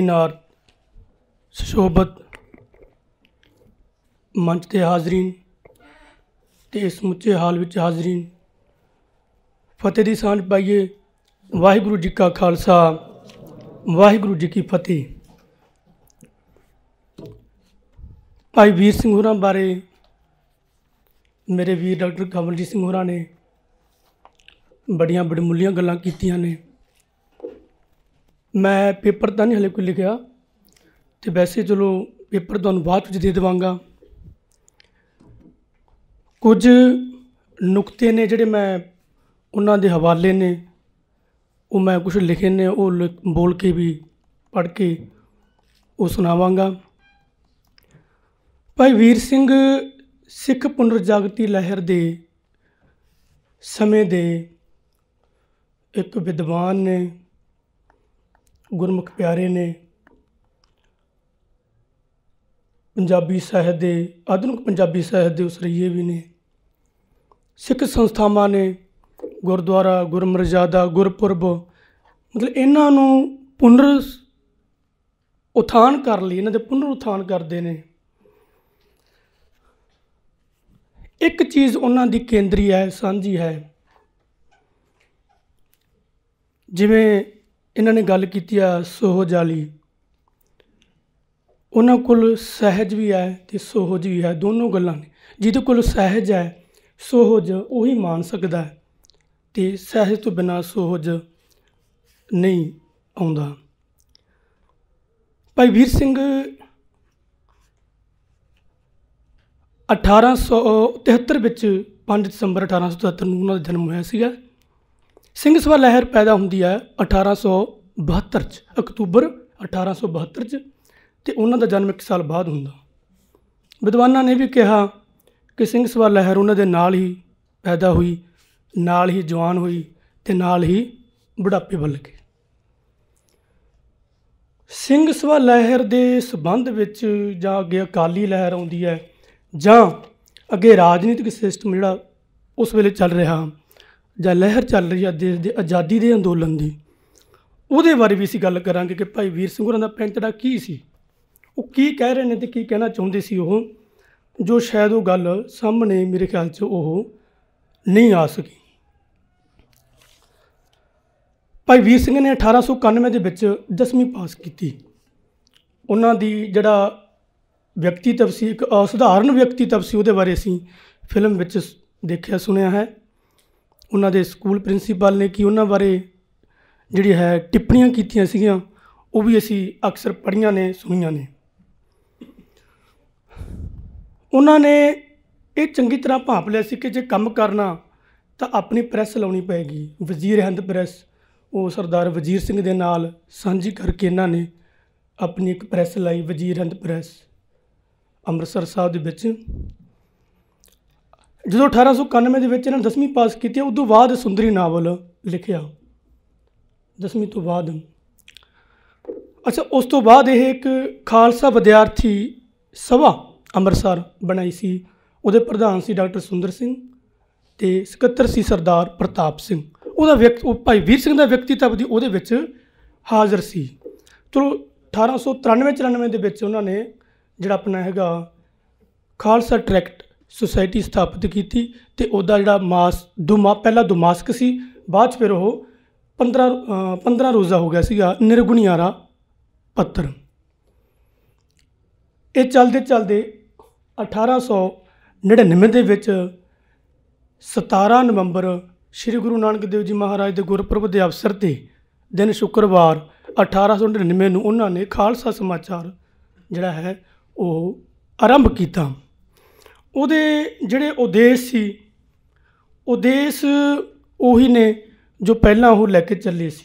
seminar ਸ਼ੋਭਤ ਮੰਚ ਤੇ ਹਾਜ਼ਰੀਨ ਤੇ ਇਸ ਮੁੱਚੇ ਹਾਲ ਵਿੱਚ ਹਾਜ਼ਰੀਨ ਫਤਿਹ ਦੀ ਸਾਂਝ ਪਾਈਏ ਵਾਹਿਗੁਰੂ ਜੀ ਕਾ ਖਾਲਸਾ ਵਾਹਿਗੁਰੂ ਜੀ ਕੀ ਫਤਿਹ ਭਾਈ ਵੀਰ ਸਿੰਘ ਹੋਰਾਂ ਬਾਰੇ ਮੇਰੇ ਵੀਰ ਡਾਕਟਰ ਕਮਲਜੀਤ ਸਿੰਘ ਹੋਰਾਂ ਨੇ ਬੜੀਆਂ ਬੜਮੁੱਲੀਆਂ ਗੱਲਾਂ ਕੀਤੀਆਂ ਨੇ ਮੈਂ ਪੇਪਰ ਤਾਂ ਨਹੀਂ ਹਲੇ ਕੋਈ ਲਿਖਿਆ ਤੇ ਵੈਸੇ ਚਲੋ ਪੇਪਰ ਤੁਹਾਨੂੰ ਬਾਅਦ ਵਿੱਚ ਦੇ ਦੇਵਾਂਗਾ ਕੁਝ ਨੁਕਤੇ ਨੇ ਜਿਹੜੇ ਮੈਂ ਉਹਨਾਂ ਦੇ ਹਵਾਲੇ ਨੇ ਉਹ ਮੈਂ ਕੁਝ ਲਿਖੇ ਨੇ ਉਹ ਬੋਲ ਕੇ ਵੀ ਪੜ੍ਹ ਕੇ ਉਹ ਸੁਣਾਵਾਂਗਾ ਭਾਈ ਵੀਰ ਸਿੰਘ ਸਿੱਖ ਪੁਨਰ ਜਾਗਤੀ ਲਹਿਰ ਦੇ ਸਮੇਂ ਦੇ ਇੱਕ ਵਿਦਵਾਨ ਨੇ ਗੁਰਮੁਖ ਪਿਆਰੇ ਨੇ ਪੰਜਾਬੀ ਸਾਹਿਤ ਦੇ ਆਧੁਨਿਕ ਪੰਜਾਬੀ ਸਾਹਿਤ ਦੇ ਉਸਰੀਏ ਵੀ ਨੇ ਸਿੱਖ ਸੰਸਥਾਵਾਂ ਨੇ ਗੁਰਦੁਆਰਾ ਗੁਰਮਰਜ਼ਾਦਾ ਗੁਰਪੁਰਬ ਮਤਲਬ ਇਹਨਾਂ ਨੂੰ ਪੁਨਰ ਉਥਾਨ ਕਰ ਲਈ ਇਹਨਾਂ ਦੇ ਪੁਨਰ ਉਥਾਨ ਕਰਦੇ ਨੇ ਇੱਕ ਚੀਜ਼ ਉਹਨਾਂ ਦੀ ਕੇਂਦਰੀ ਹੈ ਸਾਂਝੀ ਹੈ ਜਿਵੇਂ ਇਹਨਾਂ ਨੇ ਗੱਲ ਕੀਤੀ ਆ ਸੋਹਜ ਵਾਲੀ ਉਹਨਾਂ ਕੋਲ ਸਹਿਜ ਵੀ ਹੈ ਤੇ ਸੋਹਜ ਵੀ ਹੈ ਦੋਨੋਂ ਗੱਲਾਂ ਨੇ ਜਿਹਦੇ ਕੋਲ ਸਹਿਜ ਹੈ ਸੋਹਜ ਉਹੀ ਮਾਨ ਸਕਦਾ ਹੈ ਤੇ ਸਹਿਜ ਤੋਂ ਬਿਨਾ ਸੋਹਜ ਨਹੀਂ ਆਉਂਦਾ ਭਾਈ ਵੀਰ ਸਿੰਘ 1873 ਵਿੱਚ 5 ਦਸੰਬਰ 1873 ਨੂੰ ਉਹਨਾਂ ਦਾ ਜਨਮ ਹੋਇਆ ਸੀਗਾ ਸਿੰਘ ਸਭਾ ਲਹਿਰ ਪੈਦਾ ਹੁੰਦੀ ਹੈ 1872 ਚ ਅਕਤੂਬਰ 1872 ਚ ਤੇ ਉਹਨਾਂ ਦਾ ਜਨਮ ਇੱਕ ਸਾਲ ਬਾਅਦ ਹੁੰਦਾ ਵਿਦਵਾਨਾਂ ਨੇ ਵੀ ਕਿਹਾ ਕਿ ਸਿੰਘ ਸਭਾ ਲਹਿਰ ਉਹਨਾਂ ਦੇ ਨਾਲ ਹੀ ਪੈਦਾ ਹੋਈ ਨਾਲ ਹੀ ਜਵਾਨ ਹੋਈ ਤੇ ਨਾਲ ਹੀ ਬੁਢਾਪੇ ਵੱਲ ਗਈ ਸਿੰਘ ਸਭਾ ਲਹਿਰ ਦੇ ਸਬੰਧ ਵਿੱਚ ਜਾਂ ਅੱਗੇ ਅਕਾਲੀ ਲਹਿਰ ਆਉਂਦੀ ਹੈ ਜਾਂ ਅੱਗੇ ਰਾਜਨੀਤਿਕ ਸਿਸਟਮ ਜਿਹੜਾ ਉਸ ਵੇਲੇ ਚੱਲ ਰਿਹਾ ਜਾਂ ਲਹਿਰ ਚੱਲ ਰਹੀ ਆ ਦੇਸ਼ ਦੇ ਆਜ਼ਾਦੀ ਦੇ ਅੰਦੋਲਨ ਦੀ ਉਹਦੇ ਬਾਰੇ ਵੀ ਅਸੀਂ ਗੱਲ ਕਰਾਂਗੇ ਕਿ ਭਾਈ ਵੀਰ ਸਿੰਘ ਹੋਰਾਂ ਦਾ ਦਾ ਕੀ ਸੀ ਉਹ ਕੀ ਕਹਿ ਰਹੇ ਨੇ ਤੇ ਕੀ ਕਹਿਣਾ ਚਾਹੁੰਦੇ ਸੀ ਉਹ ਜੋ ਸ਼ਾਇਦ ਉਹ ਗੱਲ ਸਾਹਮਣੇ ਮੇਰੇ ਖਿਆਲ 'ਚ ਉਹ ਨਹੀਂ ਆ ਸਕੀ ਭਾਈ ਵੀਰ ਸਿੰਘ ਨੇ 1891 ਦੇ ਵਿੱਚ ਦਸਵੀਂ ਪਾਸ ਕੀਤੀ ਉਹਨਾਂ ਦੀ ਜਿਹੜਾ ਵਿਅਕਤੀਤਵ ਸੀ ਇੱਕ ਅਸਧਾਰਨ ਵਿਅਕਤੀਤਵ ਸੀ ਉਹਦੇ ਬਾਰੇ ਅਸੀਂ ਫਿਲਮ ਵਿੱਚ ਦੇਖਿਆ ਸੁਣਿਆ ਹੈ ਉਹਨਾਂ ਦੇ ਸਕੂਲ ਪ੍ਰਿੰਸੀਪਲ ਨੇ ਕੀ ਉਹਨਾਂ ਬਾਰੇ ਜਿਹੜੀ ਹੈ ਟਿੱਪਣੀਆਂ ਕੀਤੀਆਂ ਸੀਗੀਆਂ ਉਹ ਵੀ ਅਸੀਂ ਅਕਸਰ ਪੜ੍ਹੀਆਂ ਨੇ ਸੁਣੀਆਂ ਨੇ ਉਹਨਾਂ ਨੇ ਇਹ ਚੰਗੀ ਤਰ੍ਹਾਂ ਭਾਂਪ ਲਿਆ ਸੀ ਕਿ ਜੇ ਕੰਮ ਕਰਨਾ ਤਾਂ ਆਪਣੀ ਪ੍ਰੈਸ ਲਾਉਣੀ ਪੈਗੀ ਵਜ਼ੀਰ ਹੰਦ ਪ੍ਰੈਸ ਉਹ ਸਰਦਾਰ ਵਜ਼ੀਰ ਸਿੰਘ ਦੇ ਨਾਲ ਸਾਂਝੀ ਕਰਕੇ ਇਹਨਾਂ ਨੇ ਆਪਣੀ ਇੱਕ ਪ੍ਰੈਸ ਲਾਈ ਵਜ਼ੀਰ ਹੰਦ ਪ੍ਰੈਸ ਅੰਮ੍ਰਿਤਸਰ ਸਾਹਿਬ ਦੇ ਵਿੱਚ ਜਦੋਂ 1891 ਦੇ ਵਿੱਚ ਇਹਨਾਂ ਦਸਵੀਂ ਪਾਸ ਕੀਤੀ ਉਸ ਤੋਂ ਬਾਅਦ ਸੁੰਦਰੀ ਨਾਵਲ ਲਿਖਿਆ ਦਸਵੀਂ ਤੋਂ ਬਾਅਦ ਅੱਛਾ ਉਸ ਤੋਂ ਬਾਅਦ ਇਹ ਇੱਕ ਖਾਲਸਾ ਵਿਦਿਆਰਥੀ ਸਭਾ ਅੰਮ੍ਰਿਤਸਰ ਬਣਾਈ ਸੀ ਉਹਦੇ ਪ੍ਰਧਾਨ ਸੀ ਡਾਕਟਰ ਸੁੰਦਰ ਸਿੰਘ ਤੇ ਸਕੱਤਰ ਸੀ ਸਰਦਾਰ ਪ੍ਰਤਾਪ ਸਿੰਘ ਉਹਦਾ ਵਿਅਕਤ ਉਹ ਭਾਈ ਵੀਰ ਸਿੰਘ ਦਾ ਵਿਅਕਤੀਤਵ ਦੀ ਉਹਦੇ ਵਿੱਚ ਹਾਜ਼ਰ ਸੀ ਚਲੋ 1893 94 ਦੇ ਵਿੱਚ ਉਹਨਾਂ ਨੇ ਜਿਹੜਾ ਆਪਣਾ ਹੈਗਾ ਖਾਲਸਾ ਟ੍ਰੈਕਟ ਸੁਸਾਇਟੀ ਸਥਾਪਿਤ ਕੀਤੀ ਤੇ ਉਹਦਾ ਜਿਹੜਾ ਮਾਸ ਦੁਮਾ ਪਹਿਲਾ ਦੁਮਾਸਕ ਸੀ ਬਾਅਦ ਚ ਫਿਰ ਉਹ 15 15 ਰੋਜ਼ਾ ਹੋ ਗਿਆ ਸੀਗਾ ਨਿਰਗੁਣਿਆਰਾ ਪੱਤਰ ਇਹ ਚਲਦੇ ਚਲਦੇ 1899 ਦੇ ਵਿੱਚ 17 ਨਵੰਬਰ ਸ੍ਰੀ ਗੁਰੂ ਨਾਨਕ ਦੇਵ ਜੀ ਮਹਾਰਾਜ ਦੇ ਗੁਰਪੁਰਬ ਦੇ ਅਵਸਰ ਤੇ ਦਿਨ ਸ਼ੁੱਕਰਵਾਰ 1899 ਨੂੰ ਉਹਨਾਂ ਨੇ ਖਾਲਸਾ ਸਮਾਚਾਰ ਜਿਹੜਾ ਹੈ ਉਹ ਆਰੰਭ ਕੀਤਾ ਉਹਦੇ ਜਿਹੜੇ ਉਦੇਸ਼ ਸੀ ਉਦੇਸ਼ ਉਹੀ ਨੇ ਜੋ ਪਹਿਲਾਂ ਉਹ ਲੈ ਕੇ ਚੱਲੇ ਸੀ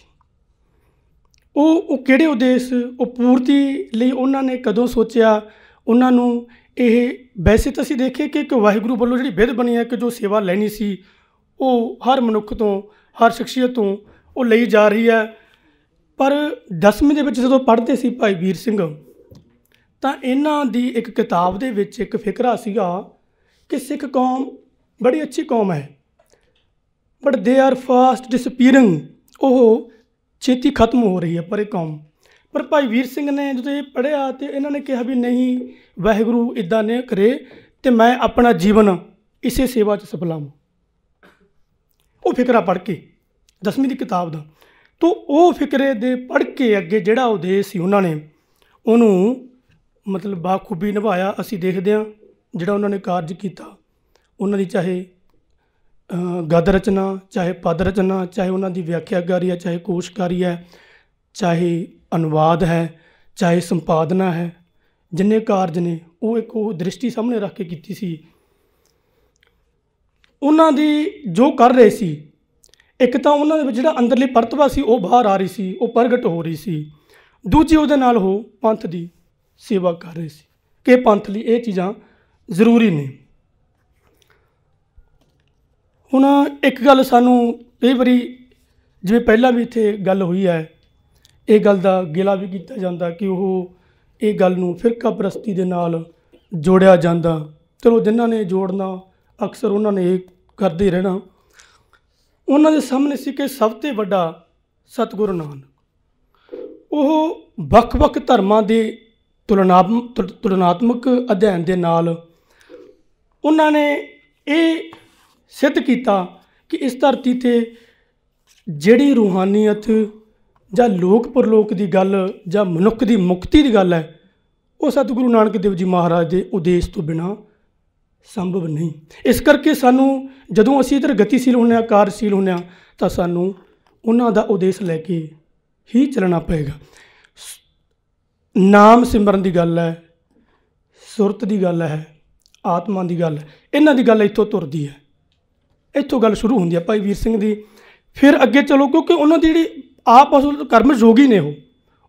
ਉਹ ਉਹ ਕਿਹੜੇ ਉਦੇਸ਼ ਉਹ ਪੂਰਤੀ ਲਈ ਉਹਨਾਂ ਨੇ ਕਦੋਂ ਸੋਚਿਆ ਉਹਨਾਂ ਨੂੰ ਇਹ ਵੈਸੇ ਤਾਂ ਅਸੀਂ ਦੇਖੇ ਕਿ ਇੱਕ ਵਾਹਿਗੁਰੂ ਵੱਲੋਂ ਜਿਹੜੀ ਵਿਧ ਬਣੀ ਹੈ ਕਿ ਜੋ ਸੇਵਾ ਲੈਣੀ ਸੀ ਉਹ ਹਰ ਮਨੁੱਖ ਤੋਂ ਹਰ ਸ਼ਖਸੀਅਤ ਤੋਂ ਉਹ ਲਈ ਜਾ ਰਹੀ ਹੈ ਪਰ 10ਵੀਂ ਦੇ ਵਿੱਚ ਜਦੋਂ ਪੜ੍ਹਦੇ ਸੀ ਭਾਈ ਵੀਰ ਸਿੰਘ ਤਾਂ ਇਹਨਾਂ ਦੀ ਇੱਕ ਕਿਤਾਬ ਦੇ ਵਿੱਚ ਇੱਕ ਫਿਕਰਾ ਸੀਗਾ ਕਿ ਸਿੱਖ ਕੌਮ ਬੜੀ ਅੱਛੀ ਕੌਮ ਹੈ ਬਟ ਦੇ ਆਰ ਫਾਸਟ ਡਿਸਪੀਅਰਿੰਗ ਉਹ ਛੇਤੀ ਖਤਮ ਹੋ ਰਹੀ ਹੈ ਪਰ ਇਹ ਕੌਮ ਪਰ ਭਾਈ ਵੀਰ ਸਿੰਘ ਨੇ ਜਦੋਂ ਇਹ ਪੜਿਆ ਤੇ ਇਹਨਾਂ ਨੇ ਕਿਹਾ ਵੀ ਨਹੀਂ ਵਾਹਿਗੁਰੂ ਇਦਾਂ ਨੇ ਕਰੇ ਤੇ ਮੈਂ ਆਪਣਾ ਜੀਵਨ ਇਸੇ ਸੇਵਾ 'ਚ ਸਫਲਾਵਾਂ ਉਹ ਫਿਕਰਾ ਪੜ ਕੇ ਦਸਵੀਂ ਦੀ ਕਿਤਾਬ ਦਾ ਤੋਂ ਉਹ ਫਿਕਰੇ ਦੇ ਪੜ ਕੇ ਅੱਗੇ ਜਿਹੜਾ ਉਦੇਸ਼ ਸੀ ਉਹਨਾਂ ਨੇ ਉਹਨੂੰ ਮਤਲਬ ਬਾਖੂਬੀ ਨਿਭਾਇਆ ਅਸੀਂ ਦੇਖਦੇ ਹਾਂ ਜਿਹੜਾ ਉਹਨਾਂ ਨੇ ਕਾਰਜ ਕੀਤਾ ਉਹਨਾਂ ਦੀ ਚਾਹੇ ਗਦ ਰਚਨਾ ਚਾਹੇ ਪਦ ਰਚਨਾ ਚਾਹੇ ਉਹਨਾਂ ਦੀ ਵਿਆਖਿਆਕਾਰੀ ਹੈ ਚਾਹੇ ਕੋਸ਼ਕਾਰੀ ਹੈ ਚਾਹੇ ਅਨੁਵਾਦ ਹੈ ਚਾਹੇ ਸੰਪਾਦਨਾ ਹੈ ਜਿੰਨੇ ਕਾਰਜ ਨੇ ਉਹ ਇੱਕ ਉਹ ਦ੍ਰਿਸ਼ਟੀ ਸਾਹਮਣੇ ਰੱਖ ਕੇ ਕੀਤੀ ਸੀ ਉਹਨਾਂ ਦੀ ਜੋ ਕਰ ਰਹੇ ਸੀ ਇੱਕ ਤਾਂ ਉਹਨਾਂ ਦੇ ਵਿੱਚ ਜਿਹੜਾ ਅੰਦਰਲੀ ਪਰਤਵਾ ਸੀ ਉਹ ਬਾਹਰ ਆ ਰਹੀ ਸੀ ਉਹ ਪ੍ਰਗਟ ਹੋ ਰਹੀ ਸੀ ਦੂਜੀ ਉਹਦੇ ਨਾਲ ਉਹ ਪੰਥ ਦੀ ਸੇਵਾ ਕਰ ਰਹੇ ਸੀ ਕਿ ਪੰਥ ਲਈ ਇਹ ਚੀਜ਼ਾਂ ਜ਼ਰੂਰੀ ਨੇ ਹੁਣ ਇੱਕ ਗੱਲ ਸਾਨੂੰ ਕਈ ਵਾਰੀ ਜਿਵੇਂ ਪਹਿਲਾਂ ਵੀ ਇੱਥੇ ਗੱਲ ਹੋਈ ਹੈ ਇਹ ਗੱਲ ਦਾ ਗਿਲਾ ਵੀ ਕੀਤਾ ਜਾਂਦਾ ਕਿ ਉਹ ਇਹ ਗੱਲ ਨੂੰ ਫਿਰਕਾ ਪ੍ਰਸਤੀ ਦੇ ਨਾਲ ਜੋੜਿਆ ਜਾਂਦਾ ਚਲੋ ਜਿਨ੍ਹਾਂ ਨੇ ਜੋੜਨਾ ਅਕਸਰ ਉਹਨਾਂ ਨੇ ਇਹ ਕਰਦੇ ਰਹਿਣਾ ਉਹਨਾਂ ਦੇ ਸਾਹਮਣੇ ਸੀ ਕਿ ਸਭ ਤੋਂ ਵੱਡਾ ਸਤਗੁਰੂ ਨਾਨਕ ਉਹ ਵੱਖ-ਵੱਖ ਧਰਮਾਂ ਦੇ ਤੁਲਨਾਤਮਕ ਅਧਿਐਨ ਦੇ ਨਾਲ ਉਹਨਾਂ ਨੇ ਇਹ ਸਿੱਧ ਕੀਤਾ ਕਿ ਇਸ ਧਰਤੀ ਤੇ ਜਿਹੜੀ ਰੂਹਾਨੀਅਤ ਜਾਂ ਲੋਕ ਪਰਲੋਕ ਦੀ ਗੱਲ ਜਾਂ ਮਨੁੱਖ ਦੀ ਮੁਕਤੀ ਦੀ ਗੱਲ ਹੈ ਉਹ ਸਤਿਗੁਰੂ ਨਾਨਕ ਦੇਵ ਜੀ ਮਹਾਰਾਜ ਦੇ ਉਦੇਸ਼ ਤੋਂ ਬਿਨਾ ਸੰਭਵ ਨਹੀਂ ਇਸ ਕਰਕੇ ਸਾਨੂੰ ਜਦੋਂ ਅਸੀਂ ਇਧਰ ਗਤੀਸ਼ੀਲ ਹੁੰਨੇ ਆ ਕਾਰਜਸ਼ੀਲ ਹੁੰਨੇ ਆ ਤਾਂ ਸਾਨੂੰ ਉਹਨਾਂ ਦਾ ਉਦੇਸ਼ ਲੈ ਕੇ ਹੀ ਚੱਲਣਾ ਪਏਗਾ ਨਾਮ ਸਿਮਰਨ ਦੀ ਗੱਲ ਹੈ ਸੁਰਤ ਦੀ ਗੱਲ ਹੈ ਆਤਮਾ ਦੀ ਗੱਲ ਇਹਨਾਂ ਦੀ ਗੱਲ ਇੱਥੋਂ ਤੁਰਦੀ ਹੈ ਇੱਥੋਂ ਗੱਲ ਸ਼ੁਰੂ ਹੁੰਦੀ ਹੈ ਭਾਈ ਵੀਰ ਸਿੰਘ ਦੀ ਫਿਰ ਅੱਗੇ ਚਲੋ ਕਿਉਂਕਿ ਉਹਨਾਂ ਦੀ ਜਿਹੜੀ ਆਪ ਅਸਲ ਕਰਮ ਜੋਗੀ ਨੇ ਉਹ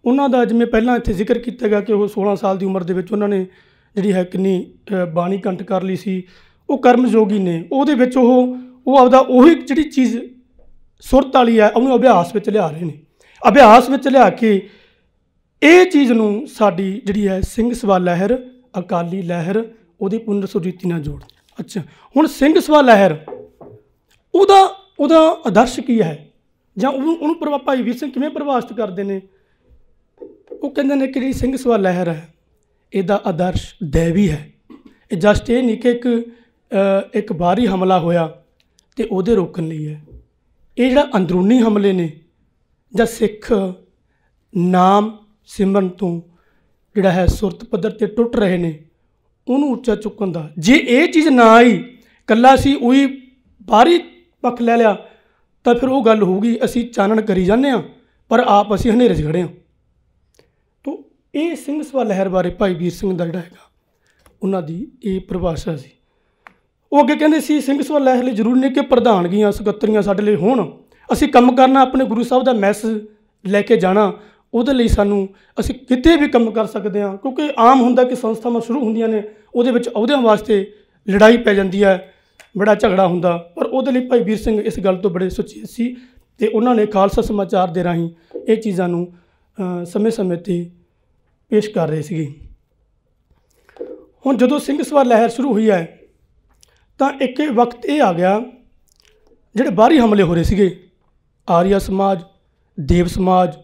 ਉਹਨਾਂ ਦਾ ਜਿਵੇਂ ਪਹਿਲਾਂ ਇੱਥੇ ਜ਼ਿਕਰ ਕੀਤਾ ਗਿਆ ਕਿ ਉਹ 16 ਸਾਲ ਦੀ ਉਮਰ ਦੇ ਵਿੱਚ ਉਹਨਾਂ ਨੇ ਜਿਹੜੀ ਹੈ ਕਿੰਨੀ ਬਾਣੀ ਕੰਠ ਕਰ ਲਈ ਸੀ ਉਹ ਕਰਮ ਜੋਗੀ ਨੇ ਉਹਦੇ ਵਿੱਚ ਉਹ ਉਹ ਆਪਦਾ ਉਹੀ ਜਿਹੜੀ ਚੀਜ਼ ਸੁਰਤ ਵਾਲੀ ਹੈ ਉਹਨੂੰ ਅਭਿਆਸ ਵਿੱਚ ਲਿਆ ਰਹੇ ਨੇ ਅਭਿਆਸ ਵਿੱਚ ਲਿਆ ਕੇ ਇਹ ਚੀਜ਼ ਨੂੰ ਸਾਡੀ ਜਿਹੜੀ ਹੈ ਸਿੰਘ ਸਵਾ ਲਹਿਰ ਅਕਾਲੀ ਲਹਿਰ ਉਹਦੀ ਪੁਨਰ ਸੁਰਜੀਤੀ ਨਾਲ ਜੋੜ ਅੱਛਾ ਹੁਣ ਸਿੰਘ ਸਵਾ ਲਹਿਰ ਉਹਦਾ ਉਹਦਾ ਆਦਰਸ਼ ਕੀ ਹੈ ਜਾਂ ਉਹਨੂੰ ਪ੍ਰਭਾਵ ਭਾਈ ਵੀਰ ਸਿੰਘ ਕਿਵੇਂ ਪ੍ਰਭਾਸ਼ਿਤ ਕਰਦੇ ਨੇ ਉਹ ਕਹਿੰਦੇ ਨੇ ਕਿ ਜਿਹੜੀ ਸਿੰਘ ਸਵਾ ਲਹਿਰ ਹੈ ਇਹਦਾ ਆਦਰਸ਼ ਦੇਵੀ ਹੈ ਇਹ ਜਸਟ ਇਹ ਨਹੀਂ ਕਿ ਇੱਕ ਇੱਕ ਬਾਹਰੀ ਹਮਲਾ ਹੋਇਆ ਤੇ ਉਹਦੇ ਰੋਕਣ ਲਈ ਹੈ ਇਹ ਜਿਹੜਾ ਅੰਦਰੂਨੀ ਹਮਲੇ ਨੇ ਜਾਂ ਸਿੱਖ ਨਾਮ ਸਿਮਰਨ ਤੋਂ ਜਿਹੜਾ ਹੈ ਸੁਰਤ ਪੱਧਰ ਤੇ ਟੁੱਟ ਰਹੇ ਨੇ ਉਹਨੂੰ ਉੱਚਾ ਚੁੱਕਣ ਦਾ ਜੇ ਇਹ ਚੀਜ਼ ਨਾ ਆਈ ਕੱਲਾ ਸੀ ਉਹੀ ਬਾਹਰੀ ਪੱਖ ਲੈ ਲਿਆ ਤਾਂ ਫਿਰ ਉਹ ਗੱਲ ਹੋਊਗੀ ਅਸੀਂ ਚਾਨਣ ਕਰੀ ਜਾਂਦੇ ਆ ਪਰ ਆਪ ਅਸੀਂ ਹਨੇਰੇ 'ਚ ਖੜੇ ਆ ਤੋਂ ਇਹ ਸਿੰਘ ਸਵਾ ਲਹਿਰ ਬਾਰੇ ਭਾਈ ਵੀਰ ਸਿੰਘ ਦਾ ਜਿਹੜਾ ਹੈਗਾ ਉਹਨਾਂ ਦੀ ਇਹ ਪਰਿਭਾਸ਼ਾ ਸੀ ਉਹ ਅੱਗੇ ਕਹਿੰਦੇ ਸੀ ਸਿੰਘ ਸਵਾ ਲਹਿਰ ਲਈ ਜ਼ਰੂਰੀ ਨਹੀਂ ਕਿ ਪ੍ਰਧਾਨਗੀਆਂ ਸਕੱਤਰੀਆਂ ਸਾਡੇ ਲਈ ਹੋਣ ਅਸੀਂ ਕੰਮ ਕਰਨਾ ਆਪਣੇ ਗੁਰੂ ਸਾਹਿਬ ਦਾ ਮੈਸੇਜ ਲੈ ਕੇ ਜਾਣਾ ਉਹਦੇ ਲਈ ਸਾਨੂੰ ਅਸੀਂ ਕਿਤੇ ਵੀ ਕੰਮ ਕਰ ਸਕਦੇ ਹਾਂ ਕਿਉਂਕਿ ਆਮ ਹੁੰਦਾ ਕਿ ਸੰਸਥਾਵਾਂ ਸ਼ੁਰੂ ਹੁੰਦੀਆਂ ਨੇ ਉਹਦੇ ਵਿੱਚ ਅਹੁਦਿਆਂ ਵਾਸਤੇ ਲੜਾਈ ਪੈ ਜਾਂਦੀ ਹੈ ਬੜਾ ਝਗੜਾ ਹੁੰਦਾ ਪਰ ਉਹਦੇ ਲਈ ਭਾਈ ਵੀਰ ਸਿੰਘ ਇਸ ਗੱਲ ਤੋਂ ਬੜੇ ਸੁਚੇਤ ਸੀ ਤੇ ਉਹਨਾਂ ਨੇ ਖਾਲਸਾ ਸਮਾਚਾਰ ਦੇ ਰਾਹੀਂ ਇਹ ਚੀਜ਼ਾਂ ਨੂੰ ਸਮੇਂ-ਸਮੇਂ ਤੇ ਪੇਸ਼ ਕਰ ਰਹੇ ਸੀਗੇ ਹੁਣ ਜਦੋਂ ਸਿੰਘ ਸਵਾਰ ਲਹਿਰ ਸ਼ੁਰੂ ਹੋਈ ਹੈ ਤਾਂ ਇੱਕ ਵਕਤ ਇਹ ਆ ਗਿਆ ਜਿਹੜੇ ਬਾਹਰੀ ਹਮਲੇ ਹੋ ਰਹੇ ਸੀਗੇ ਆਰੀਆ ਸਮਾਜ ਦੇਵ ਸਮਾਜ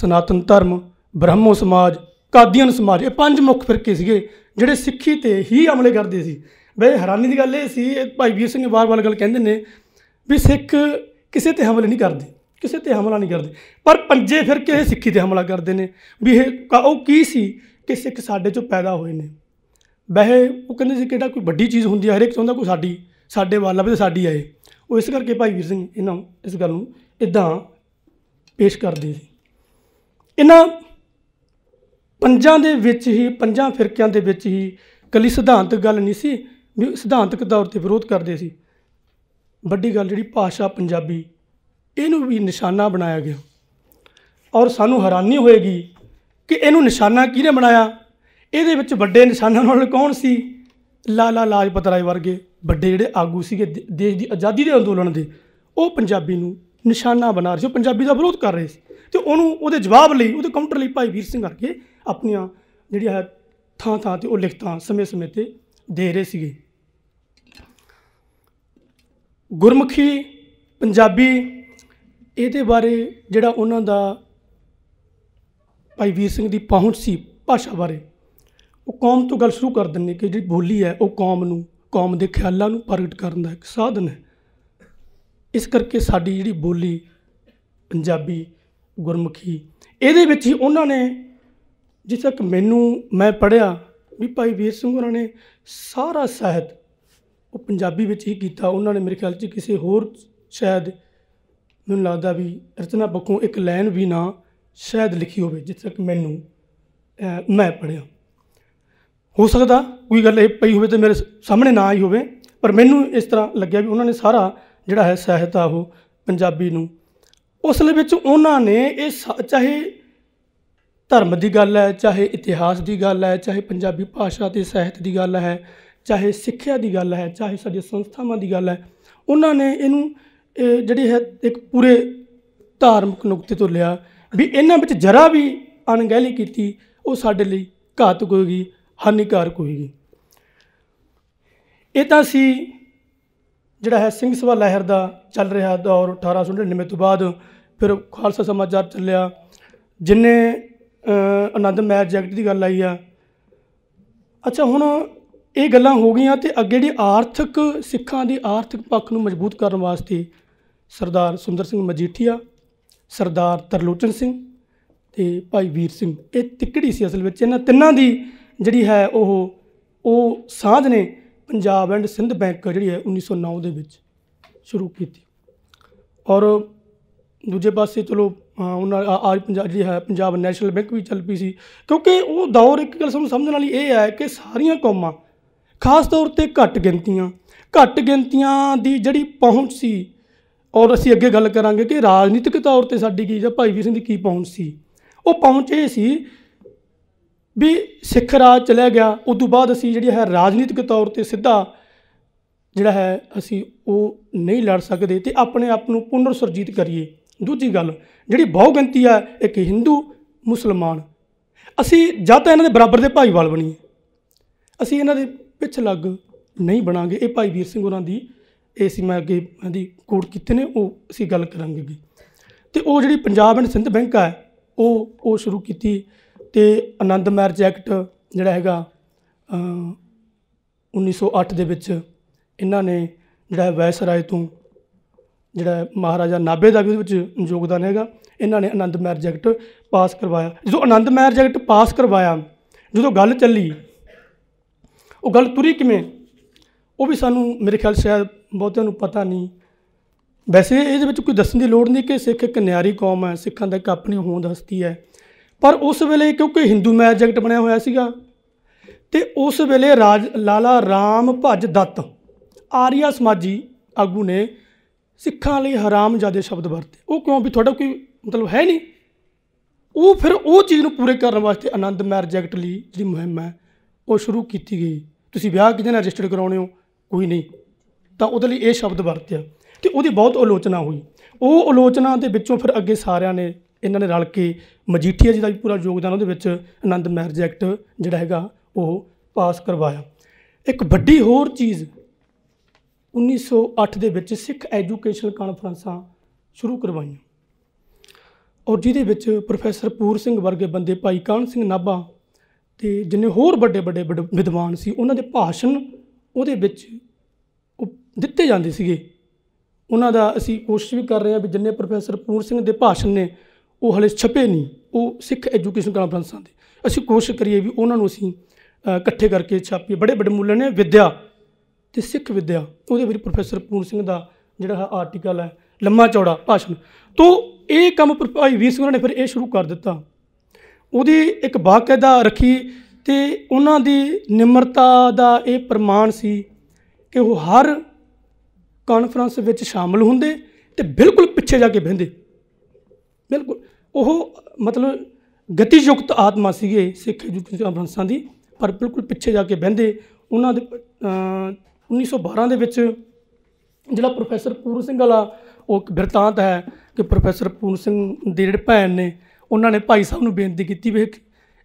ਸਨਾਤਨ ਧਰਮ ਬ੍ਰਹਮੋ ਸਮਾਜ ਕਾਦੀਅਨ ਸਮਾਜ ਇਹ ਪੰਜ ਮੁੱਖ ਫਿਰਕੇ ਸੀਗੇ ਜਿਹੜੇ ਸਿੱਖੀ ਤੇ ਹੀ ਹਮਲੇ ਕਰਦੇ ਸੀ ਬਈ ਹੈਰਾਨੀ ਦੀ ਗੱਲ ਇਹ ਸੀ ਭਾਈ ਵੀਰ ਸਿੰਘ ਵਾਰ-ਵਾਰ ਗੱਲ ਕਹਿੰਦੇ ਨੇ ਵੀ ਸਿੱਖ ਕਿਸੇ ਤੇ ਹਮਲੇ ਨਹੀਂ ਕਰਦੇ ਕਿਸੇ ਤੇ ਹਮਲਾ ਨਹੀਂ ਕਰਦੇ ਪਰ ਪੰਜੇ ਫਿਰਕੇ ਇਹ ਸਿੱਖੀ ਤੇ ਹਮਲਾ ਕਰਦੇ ਨੇ ਵੀ ਇਹ ਉਹ ਕੀ ਸੀ ਕਿ ਸਿੱਖ ਸਾਡੇ ਚੋਂ ਪੈਦਾ ਹੋਏ ਨੇ ਬਹਿ ਉਹ ਕਹਿੰਦੇ ਸੀ ਕਿਹੜਾ ਕੋਈ ਵੱਡੀ ਚੀਜ਼ ਹੁੰਦੀ ਹੈ ਹਰੇਕ ਚਾਹੁੰਦਾ ਕੋਈ ਸਾਡੀ ਸਾਡੇ ਵਾਲਾ ਵੀ ਸਾਡੀ ਆਏ ਉਹ ਇਸ ਕਰਕੇ ਭਾਈ ਵੀਰ ਸਿੰਘ ਇਹਨਾਂ ਇਸ ਗੱਲ ਨੂੰ ਇਦਾਂ ਪੇਸ਼ ਕਰਦੇ ਸੀ ਇਹਨਾਂ ਪੰਜਾਂ ਦੇ ਵਿੱਚ ਹੀ ਪੰਜਾਂ ਫਿਰਕਿਆਂ ਦੇ ਵਿੱਚ ਹੀ ਕੱਲੀ ਸਿਧਾਂਤਕ ਗੱਲ ਨਹੀਂ ਸੀ ਵੀ ਸਿਧਾਂਤਕ ਤੌਰ ਤੇ ਵਿਰੋਧ ਕਰਦੇ ਸੀ ਵੱਡੀ ਗੱਲ ਜਿਹੜੀ ਭਾਸ਼ਾ ਪੰਜਾਬੀ ਇਹਨੂੰ ਵੀ ਨਿਸ਼ਾਨਾ ਬਣਾਇਆ ਗਿਆ ਔਰ ਸਾਨੂੰ ਹੈਰਾਨੀ ਹੋਏਗੀ ਕਿ ਇਹਨੂੰ ਨਿਸ਼ਾਨਾ ਕਿਹਨੇ ਬਣਾਇਆ ਇਹਦੇ ਵਿੱਚ ਵੱਡੇ ਨਿਸ਼ਾਨਾ ਨਾਲ ਕੌਣ ਸੀ ਲਾਲਾ ਲਾਜਪਤ ਰਾਏ ਵਰਗੇ ਵੱਡੇ ਜਿਹੜੇ ਆਗੂ ਸੀਗੇ ਦੇਸ਼ ਦੀ ਆਜ਼ਾਦੀ ਦੇ ਅੰਦੋਲਨ ਦੇ ਉਹ ਪੰਜਾਬੀ ਨੂੰ ਨਿਸ਼ਾਨਾ ਬਣਾ ਰਹੇ ਸੀ ਪੰਜਾਬੀ ਦਾ ਵਿਰੋਧ ਕਰ ਰਹੇ ਸੀ ਤੇ ਉਹਨੂੰ ਉਹਦੇ ਜਵਾਬ ਲਈ ਉਹਦੇ ਕਾਊਂਟਰ ਲਈ ਭਾਈ ਵੀਰ ਸਿੰਘ ਵਰਗੇ ਆਪਣੀਆਂ ਜਿਹੜੀ ਹੈ ਥਾਂ ਥਾਂ ਤੇ ਉਹ ਲਿਖਤਾਂ ਸਮੇਂ-ਸਮੇਂ ਤੇ ਦੇ ਰਹੇ ਸੀਗੇ ਗੁਰਮੁਖੀ ਪੰਜਾਬੀ ਇਹਦੇ ਬਾਰੇ ਜਿਹੜਾ ਉਹਨਾਂ ਦਾ ਭਾਈ ਵੀਰ ਸਿੰਘ ਦੀ ਪਹੁੰਚ ਸੀ ਭਾਸ਼ਾ ਬਾਰੇ ਉਹ ਕੌਮ ਤੋਂ ਗੱਲ ਸ਼ੁਰੂ ਕਰ ਦਿੰਦੇ ਕਿ ਜਿਹੜੀ ਬੋਲੀ ਹੈ ਉਹ ਕੌਮ ਨੂੰ ਕੌਮ ਦੇ ਖਿਆਲਾਂ ਨੂੰ ਪ੍ਰਗਟ ਕਰਨ ਦਾ ਇੱਕ ਸਾਧਨ ਹੈ ਇਸ ਕਰਕੇ ਸਾਡੀ ਜਿਹੜੀ ਬੋਲੀ ਪੰਜਾਬੀ ਗੁਰਮੁਖੀ ਇਹਦੇ ਵਿੱਚ ਹੀ ਉਹਨਾਂ ਨੇ ਜਿਸ ਤੱਕ ਮੈਨੂੰ ਮੈਂ ਪੜਿਆ ਵੀ ਭਾਈ ਵੀਰ ਸਿੰਘ ਉਹਨਾਂ ਨੇ ਸਾਰਾ ਸਾਹਿਤ ਉਹ ਪੰਜਾਬੀ ਵਿੱਚ ਹੀ ਕੀਤਾ ਉਹਨਾਂ ਨੇ ਮੇਰੇ ਖਿਆਲ 'ਚ ਕਿਸੇ ਹੋਰ ਸ਼ਾਇਦ ਮੈਨੂੰ ਲੱਗਦਾ ਵੀ ਰਚਨਾ ਬਖੋਂ ਇੱਕ ਲਾਈਨ ਵੀ ਨਾ ਸ਼ਾਇਦ ਲਿਖੀ ਹੋਵੇ ਜਿਸ ਤੱਕ ਮੈਨੂੰ ਮੈਂ ਪੜਿਆ ਹੋ ਸਕਦਾ ਕੋਈ ਗੱਲ ਇਹ ਪਈ ਹੋਵੇ ਤੇ ਮੇਰੇ ਸਾਹਮਣੇ ਨਾ ਆਈ ਹੋਵੇ ਪਰ ਮੈਨੂੰ ਇਸ ਤਰ੍ਹਾਂ ਲੱਗਿਆ ਵੀ ਉਹਨਾਂ ਨੇ ਸਾਰਾ ਜਿਹੜਾ ਹੈ ਸਾਹਿਤ ਆ ਉਹ ਪੰਜਾਬੀ ਨੂੰ ਉਸਲੇ ਵਿੱਚ ਉਹਨਾਂ ਨੇ ਇਹ ਚਾਹੇ ਧਰਮ ਦੀ ਗੱਲ ਹੈ ਚਾਹੇ ਇਤਿਹਾਸ ਦੀ ਗੱਲ ਹੈ ਚਾਹੇ ਪੰਜਾਬੀ ਭਾਸ਼ਾ ਤੇ ਸਾਹਿਤ ਦੀ ਗੱਲ ਹੈ ਚਾਹੇ ਸਿੱਖਿਆ ਦੀ ਗੱਲ ਹੈ ਚਾਹੇ ਸਾਡੇ ਸੰਸਥਾਵਾਂ ਦੀ ਗੱਲ ਹੈ ਉਹਨਾਂ ਨੇ ਇਹਨੂੰ ਜਿਹੜੀ ਹੈ ਇੱਕ ਪੂਰੇ ਧਾਰਮਿਕ ਨੁਕਤੇ ਤੋਂ ਲਿਆ ਵੀ ਇਹਨਾਂ ਵਿੱਚ ਜਰਾ ਵੀ ਅਣਗਹਿਲੀ ਕੀਤੀ ਉਹ ਸਾਡੇ ਲਈ ਘਾਤਕ ਹੋਏਗੀ ਹਾਨੀਕਾਰਕ ਹੋਏਗੀ ਇਹ ਤਾਂ ਸੀ ਜਿਹੜਾ ਹੈ ਸਿੰਘ ਸਭਾ ਲਹਿਰ ਦਾ ਚੱਲ ਰਿਹਾ ਦੌਰ 1899 ਤੋਂ ਬਾਅਦ ਫਿਰ ਖਾਲਸਾ ਸਮਾਜਾਰ ਚੱਲਿਆ ਜਿੰਨੇ ਆਨੰਦ ਮੈਚ ਜੈਕਟ ਦੀ ਗੱਲ ਆਈ ਆ ਅੱਛਾ ਹੁਣ ਇਹ ਗੱਲਾਂ ਹੋ ਗਈਆਂ ਤੇ ਅੱਗੇ ਜਿਹੜੀ ਆਰਥਿਕ ਸਿੱਖਾਂ ਦੀ ਆਰਥਿਕ ਪੱਖ ਨੂੰ ਮਜ਼ਬੂਤ ਕਰਨ ਵਾਸਤੇ ਸਰਦਾਰ ਸੁੰਦਰ ਸਿੰਘ ਮਜੀਠੀਆ ਸਰਦਾਰ ਤਰਲੋਚਨ ਸਿੰਘ ਤੇ ਭਾਈ ਵੀਰ ਸਿੰਘ ਇਹ ਤਿੱਕੜੀ ਸੀ ਅਸਲ ਵਿੱਚ ਇਹਨਾਂ ਤਿੰਨਾਂ ਦੀ ਜਿਹੜੀ ਹੈ ਉਹ ਉਹ ਸਾਂਝ ਨੇ ਪੰਜਾਬ ਐਂਡ ਸਿੰਧ ਬੈਂਕ ਜਿਹੜੀ ਹੈ 1909 ਦੇ ਵਿੱਚ ਸ਼ੁਰੂ ਕੀਤੀ ਔਰ ਦੂਜੇ ਪਾਸੇ ਚਲੋ ਉਹਨਾਂ ਆਜ ਪੰਜਾਬ ਜੀ ਹੈ ਪੰਜਾਬ ਨੈਸ਼ਨਲ ਬੈਂਕ ਵੀ ਚੱਲ ਪਈ ਸੀ ਕਿਉਂਕਿ ਉਹ ਦੌਰ ਇੱਕ ਗੱਲ ਸਾਨੂੰ ਸਮਝਣ ਵਾਲੀ ਇਹ ਹੈ ਕਿ ਸਾਰੀਆਂ ਕੌਮਾਂ ਖਾਸ ਤੌਰ ਤੇ ਘੱਟ ਗਿਣਤੀਆਂ ਘੱਟ ਗਿਣਤੀਆਂ ਦੀ ਜਿਹੜੀ ਪਹੁੰਚ ਸੀ ਔਰ ਅਸੀਂ ਅੱਗੇ ਗੱਲ ਕਰਾਂਗੇ ਕਿ ਰਾਜਨੀਤਿਕ ਤੌਰ ਤੇ ਸਾਡੀ ਕੀ ਜਾਂ ਭਾਈ ਵੀਰ ਸਿੰਘ ਦੀ ਕੀ ਪਹੁੰਚ ਸੀ ਉਹ ਪਹੁੰਚ ਇਹ ਸੀ ਵੀ ਸਿੱਖ ਰਾਜ ਚਲਿਆ ਗਿਆ ਉਸ ਤੋਂ ਬਾਅਦ ਅਸੀਂ ਜਿਹੜੀ ਹੈ ਰਾਜਨੀਤਿਕ ਤੌਰ ਤੇ ਸਿੱਧਾ ਜਿਹੜਾ ਹੈ ਅਸੀਂ ਉਹ ਨਹੀਂ ਲੜ ਸਕਦੇ ਤੇ ਆਪਣੇ ਆਪ ਨੂੰ ਪੁਨਰ ਸੁਰਜੀਤ ਕਰੀਏ ਦੂਜੀ ਗੱਲ ਜਿਹੜੀ ਬਹੁ ਗਿਣਤੀ ਆ ਇੱਕ ਹਿੰਦੂ ਮੁਸਲਮਾਨ ਅਸੀਂ ਜਾਂ ਤਾਂ ਇਹਨਾਂ ਦੇ ਬਰਾਬਰ ਦੇ ਭਾਈਵਾਲ ਬਣੀਏ ਅਸੀਂ ਇਹਨਾਂ ਦੇ ਪਿੱਛੇ ਲੱਗ ਨਹੀਂ ਬਣਾਂਗੇ ਇਹ ਭਾਈ ਵੀਰ ਸਿੰਘ ਉਹਨਾਂ ਦੀ ਇਹ ਸੀ ਮੈਂ ਅੱਗੇ ਦੀ ਕੋਟ ਕੀਤੇ ਨੇ ਉਹ ਅਸੀਂ ਗੱਲ ਕਰਾਂਗੇ ਤੇ ਉਹ ਜਿਹੜੀ ਪੰਜਾਬ ਐਂਡ ਸਿੰਧ ਬੈਂਕ ਆ ਉਹ ਉਹ ਸ਼ੁਰੂ ਕੀਤੀ ਤੇ ਆਨੰਦ ਮੈਰਜ ਐਕਟ ਜਿਹੜਾ ਹੈਗਾ 1908 ਦੇ ਵਿੱਚ ਇਹਨਾਂ ਨੇ ਜਿਹੜਾ ਵੈਸਰਾਏ ਤੋਂ ਜਿਹੜਾ ਮਹਾਰਾਜਾ ਨਾਬੇ ਦਾ ਵੀ ਉਹਦੇ ਵਿੱਚ ਯੋਗਦਾਨ ਹੈਗਾ ਇਹਨਾਂ ਨੇ ਆਨੰਦ ਮਹਿਰ ਜੈਕਟ ਪਾਸ ਕਰਵਾਇਆ ਜਦੋਂ ਆਨੰਦ ਮਹਿਰ ਜੈਕਟ ਪਾਸ ਕਰਵਾਇਆ ਜਦੋਂ ਗੱਲ ਚੱਲੀ ਉਹ ਗੱਲ ਤੁਰੀ ਕਿਵੇਂ ਉਹ ਵੀ ਸਾਨੂੰ ਮੇਰੇ ਖਿਆਲ ਸ਼ਾਇਦ ਬਹੁਤਿਆਂ ਨੂੰ ਪਤਾ ਨਹੀਂ ਵੈਸੇ ਇਹਦੇ ਵਿੱਚ ਕੋਈ ਦੱਸਣ ਦੀ ਲੋੜ ਨਹੀਂ ਕਿ ਸਿੱਖ ਇੱਕ ਨਿਆਰੀ ਕੌਮ ਹੈ ਸਿੱਖਾਂ ਦਾ ਇੱਕ ਆਪਣੀ ਹੋਂਦ ਹਸਤੀ ਹੈ ਪਰ ਉਸ ਵੇਲੇ ਕਿਉਂਕਿ ਹਿੰਦੂ ਮਹਿਰ ਜੈਕਟ ਬਣਿਆ ਹੋਇਆ ਸੀਗਾ ਤੇ ਉਸ ਵੇਲੇ ਰਾਜ ਲਾਲਾ ਰਾਮ ਭੱਜ ਦੱਤ ਆਰੀਆ ਸਮਾਜੀ ਆਗੂ ਨੇ ਸਿੱਖਾਂ ਲਈ ਹਰਾਮ ਜਾਦੇ ਸ਼ਬਦ ਵਰਤੇ ਉਹ ਕਿਉਂ ਵੀ ਤੁਹਾਡਾ ਕੋਈ ਮਤਲਬ ਹੈ ਨਹੀਂ ਉਹ ਫਿਰ ਉਹ ਚੀਜ਼ ਨੂੰ ਪੂਰੇ ਕਰਨ ਵਾਸਤੇ ਆਨੰਦ ਮੈਰਿਜ ਐਕਟ ਲਈ ਜਿਹੜੀ ਮੁਹਿੰਮ ਹੈ ਉਹ ਸ਼ੁਰੂ ਕੀਤੀ ਗਈ ਤੁਸੀਂ ਵਿਆਹ ਕਿਹਦੇ ਨਾਲ ਰਜਿਸਟਰ ਕਰਾਉਣੇ ਹੋ ਕੋਈ ਨਹੀਂ ਤਾਂ ਉਹਦੇ ਲਈ ਇਹ ਸ਼ਬਦ ਵਰਤਿਆ ਤੇ ਉਹਦੀ ਬਹੁਤ ਆਲੋਚਨਾ ਹੋਈ ਉਹ ਆਲੋਚਨਾ ਦੇ ਵਿੱਚੋਂ ਫਿਰ ਅੱਗੇ ਸਾਰਿਆਂ ਨੇ ਇਹਨਾਂ ਨੇ ਰਲ ਕੇ ਮਜੀਠੀਆ ਜੀ ਦਾ ਵੀ ਪੂਰਾ ਯੋਗਦਾਨ ਉਹਦੇ ਵਿੱਚ ਆਨੰਦ ਮੈਰਿਜ ਐਕਟ ਜਿਹੜਾ ਹੈਗਾ ਉਹ ਪਾਸ ਕਰਵਾਇਆ ਇੱਕ ਵੱਡੀ ਹੋਰ ਚੀਜ਼ 1908 ਦੇ ਵਿੱਚ ਸਿੱਖ ਐਜੂਕੇਸ਼ਨ ਕਾਨਫਰੰਸਾਂ ਸ਼ੁਰੂ ਕਰਵਾਈਆਂ ਔਰ ਜਿਹਦੇ ਵਿੱਚ ਪ੍ਰੋਫੈਸਰ ਪੂਰ ਸਿੰਘ ਵਰਗੇ ਬੰਦੇ ਭਾਈ ਕਾਨ ਸਿੰਘ ਨਾਭਾ ਤੇ ਜਿੰਨੇ ਹੋਰ ਵੱਡੇ ਵੱਡੇ ਵਿਦਵਾਨ ਸੀ ਉਹਨਾਂ ਦੇ ਭਾਸ਼ਣ ਉਹਦੇ ਵਿੱਚ ਦਿੱਤੇ ਜਾਂਦੇ ਸੀਗੇ ਉਹਨਾਂ ਦਾ ਅਸੀਂ ਕੋਸ਼ਿਸ਼ ਵੀ ਕਰ ਰਹੇ ਹਾਂ ਵੀ ਜਿੰਨੇ ਪ੍ਰੋਫੈਸਰ ਪੂਰ ਸਿੰਘ ਦੇ ਭਾਸ਼ਣ ਨੇ ਉਹ ਹਲੇ ਛਪੇ ਨਹੀਂ ਉਹ ਸਿੱਖ ਐਜੂਕੇਸ਼ਨ ਕਾਨਫਰੰਸਾਂ ਦੇ ਅਸੀਂ ਕੋਸ਼ਿਸ਼ ਕਰੀਏ ਵੀ ਉਹਨਾਂ ਨੂੰ ਅਸੀਂ ਇਕੱਠੇ ਕਰਕੇ ਛਾਪੀਏ ਬੜੇ ਵੱਡੇ ਮੁੱਲ ਨੇ ਵਿਦਿਆ ਤੇ ਸਿੱਖ ਵਿਦਿਆ ਉਹਦੇ ਵਿੱਚ ਪ੍ਰੋਫੈਸਰ ਪੂਰਨ ਸਿੰਘ ਦਾ ਜਿਹੜਾ ਆਰਟੀਕਲ ਹੈ ਲੰਮਾ ਚੌੜਾ ਭਾਸ਼ਣ ਤੋਂ ਇਹ ਕੰਮ ਭਾਈ ਵੀਰ ਸਿੰਘ ਨੇ ਫਿਰ ਇਹ ਸ਼ੁਰੂ ਕਰ ਦਿੱਤਾ ਉਹਦੀ ਇੱਕ ਬਾਕਾਇਦਾ ਰੱਖੀ ਤੇ ਉਹਨਾਂ ਦੀ ਨਿਮਰਤਾ ਦਾ ਇਹ ਪ੍ਰਮਾਣ ਸੀ ਕਿ ਉਹ ਹਰ ਕਾਨਫਰੰਸ ਵਿੱਚ ਸ਼ਾਮਲ ਹੁੰਦੇ ਤੇ ਬਿਲਕੁਲ ਪਿੱਛੇ ਜਾ ਕੇ ਬਹਿੰਦੇ ਬਿਲਕੁਲ ਉਹ ਮਤਲਬ ਗਤੀਯੁਕਤ ਆਤਮਾ ਸੀਗੇ ਸਿੱਖ ਕਾਨਫਰੰਸਾਂ ਦੀ ਪਰ ਬਿਲਕੁਲ ਪਿੱਛੇ ਜਾ ਕੇ ਬਹਿੰਦੇ ਉਹਨਾਂ ਦੇ 1912 ਦੇ ਵਿੱਚ ਜਿਹੜਾ ਪ੍ਰੋਫੈਸਰ ਪੂਰਨ ਸਿੰਘ ਵਾਲਾ ਉਹ ਬਿਰਤਾਂਤ ਹੈ ਕਿ ਪ੍ਰੋਫੈਸਰ ਪੂਰਨ ਸਿੰਘ ਦੇ ਜਿਹੜੇ ਭੈਣ ਨੇ ਉਹਨਾਂ ਨੇ ਭਾਈ ਸਾਹਿਬ ਨੂੰ ਬੇਨਤੀ ਕੀਤੀ ਵੀ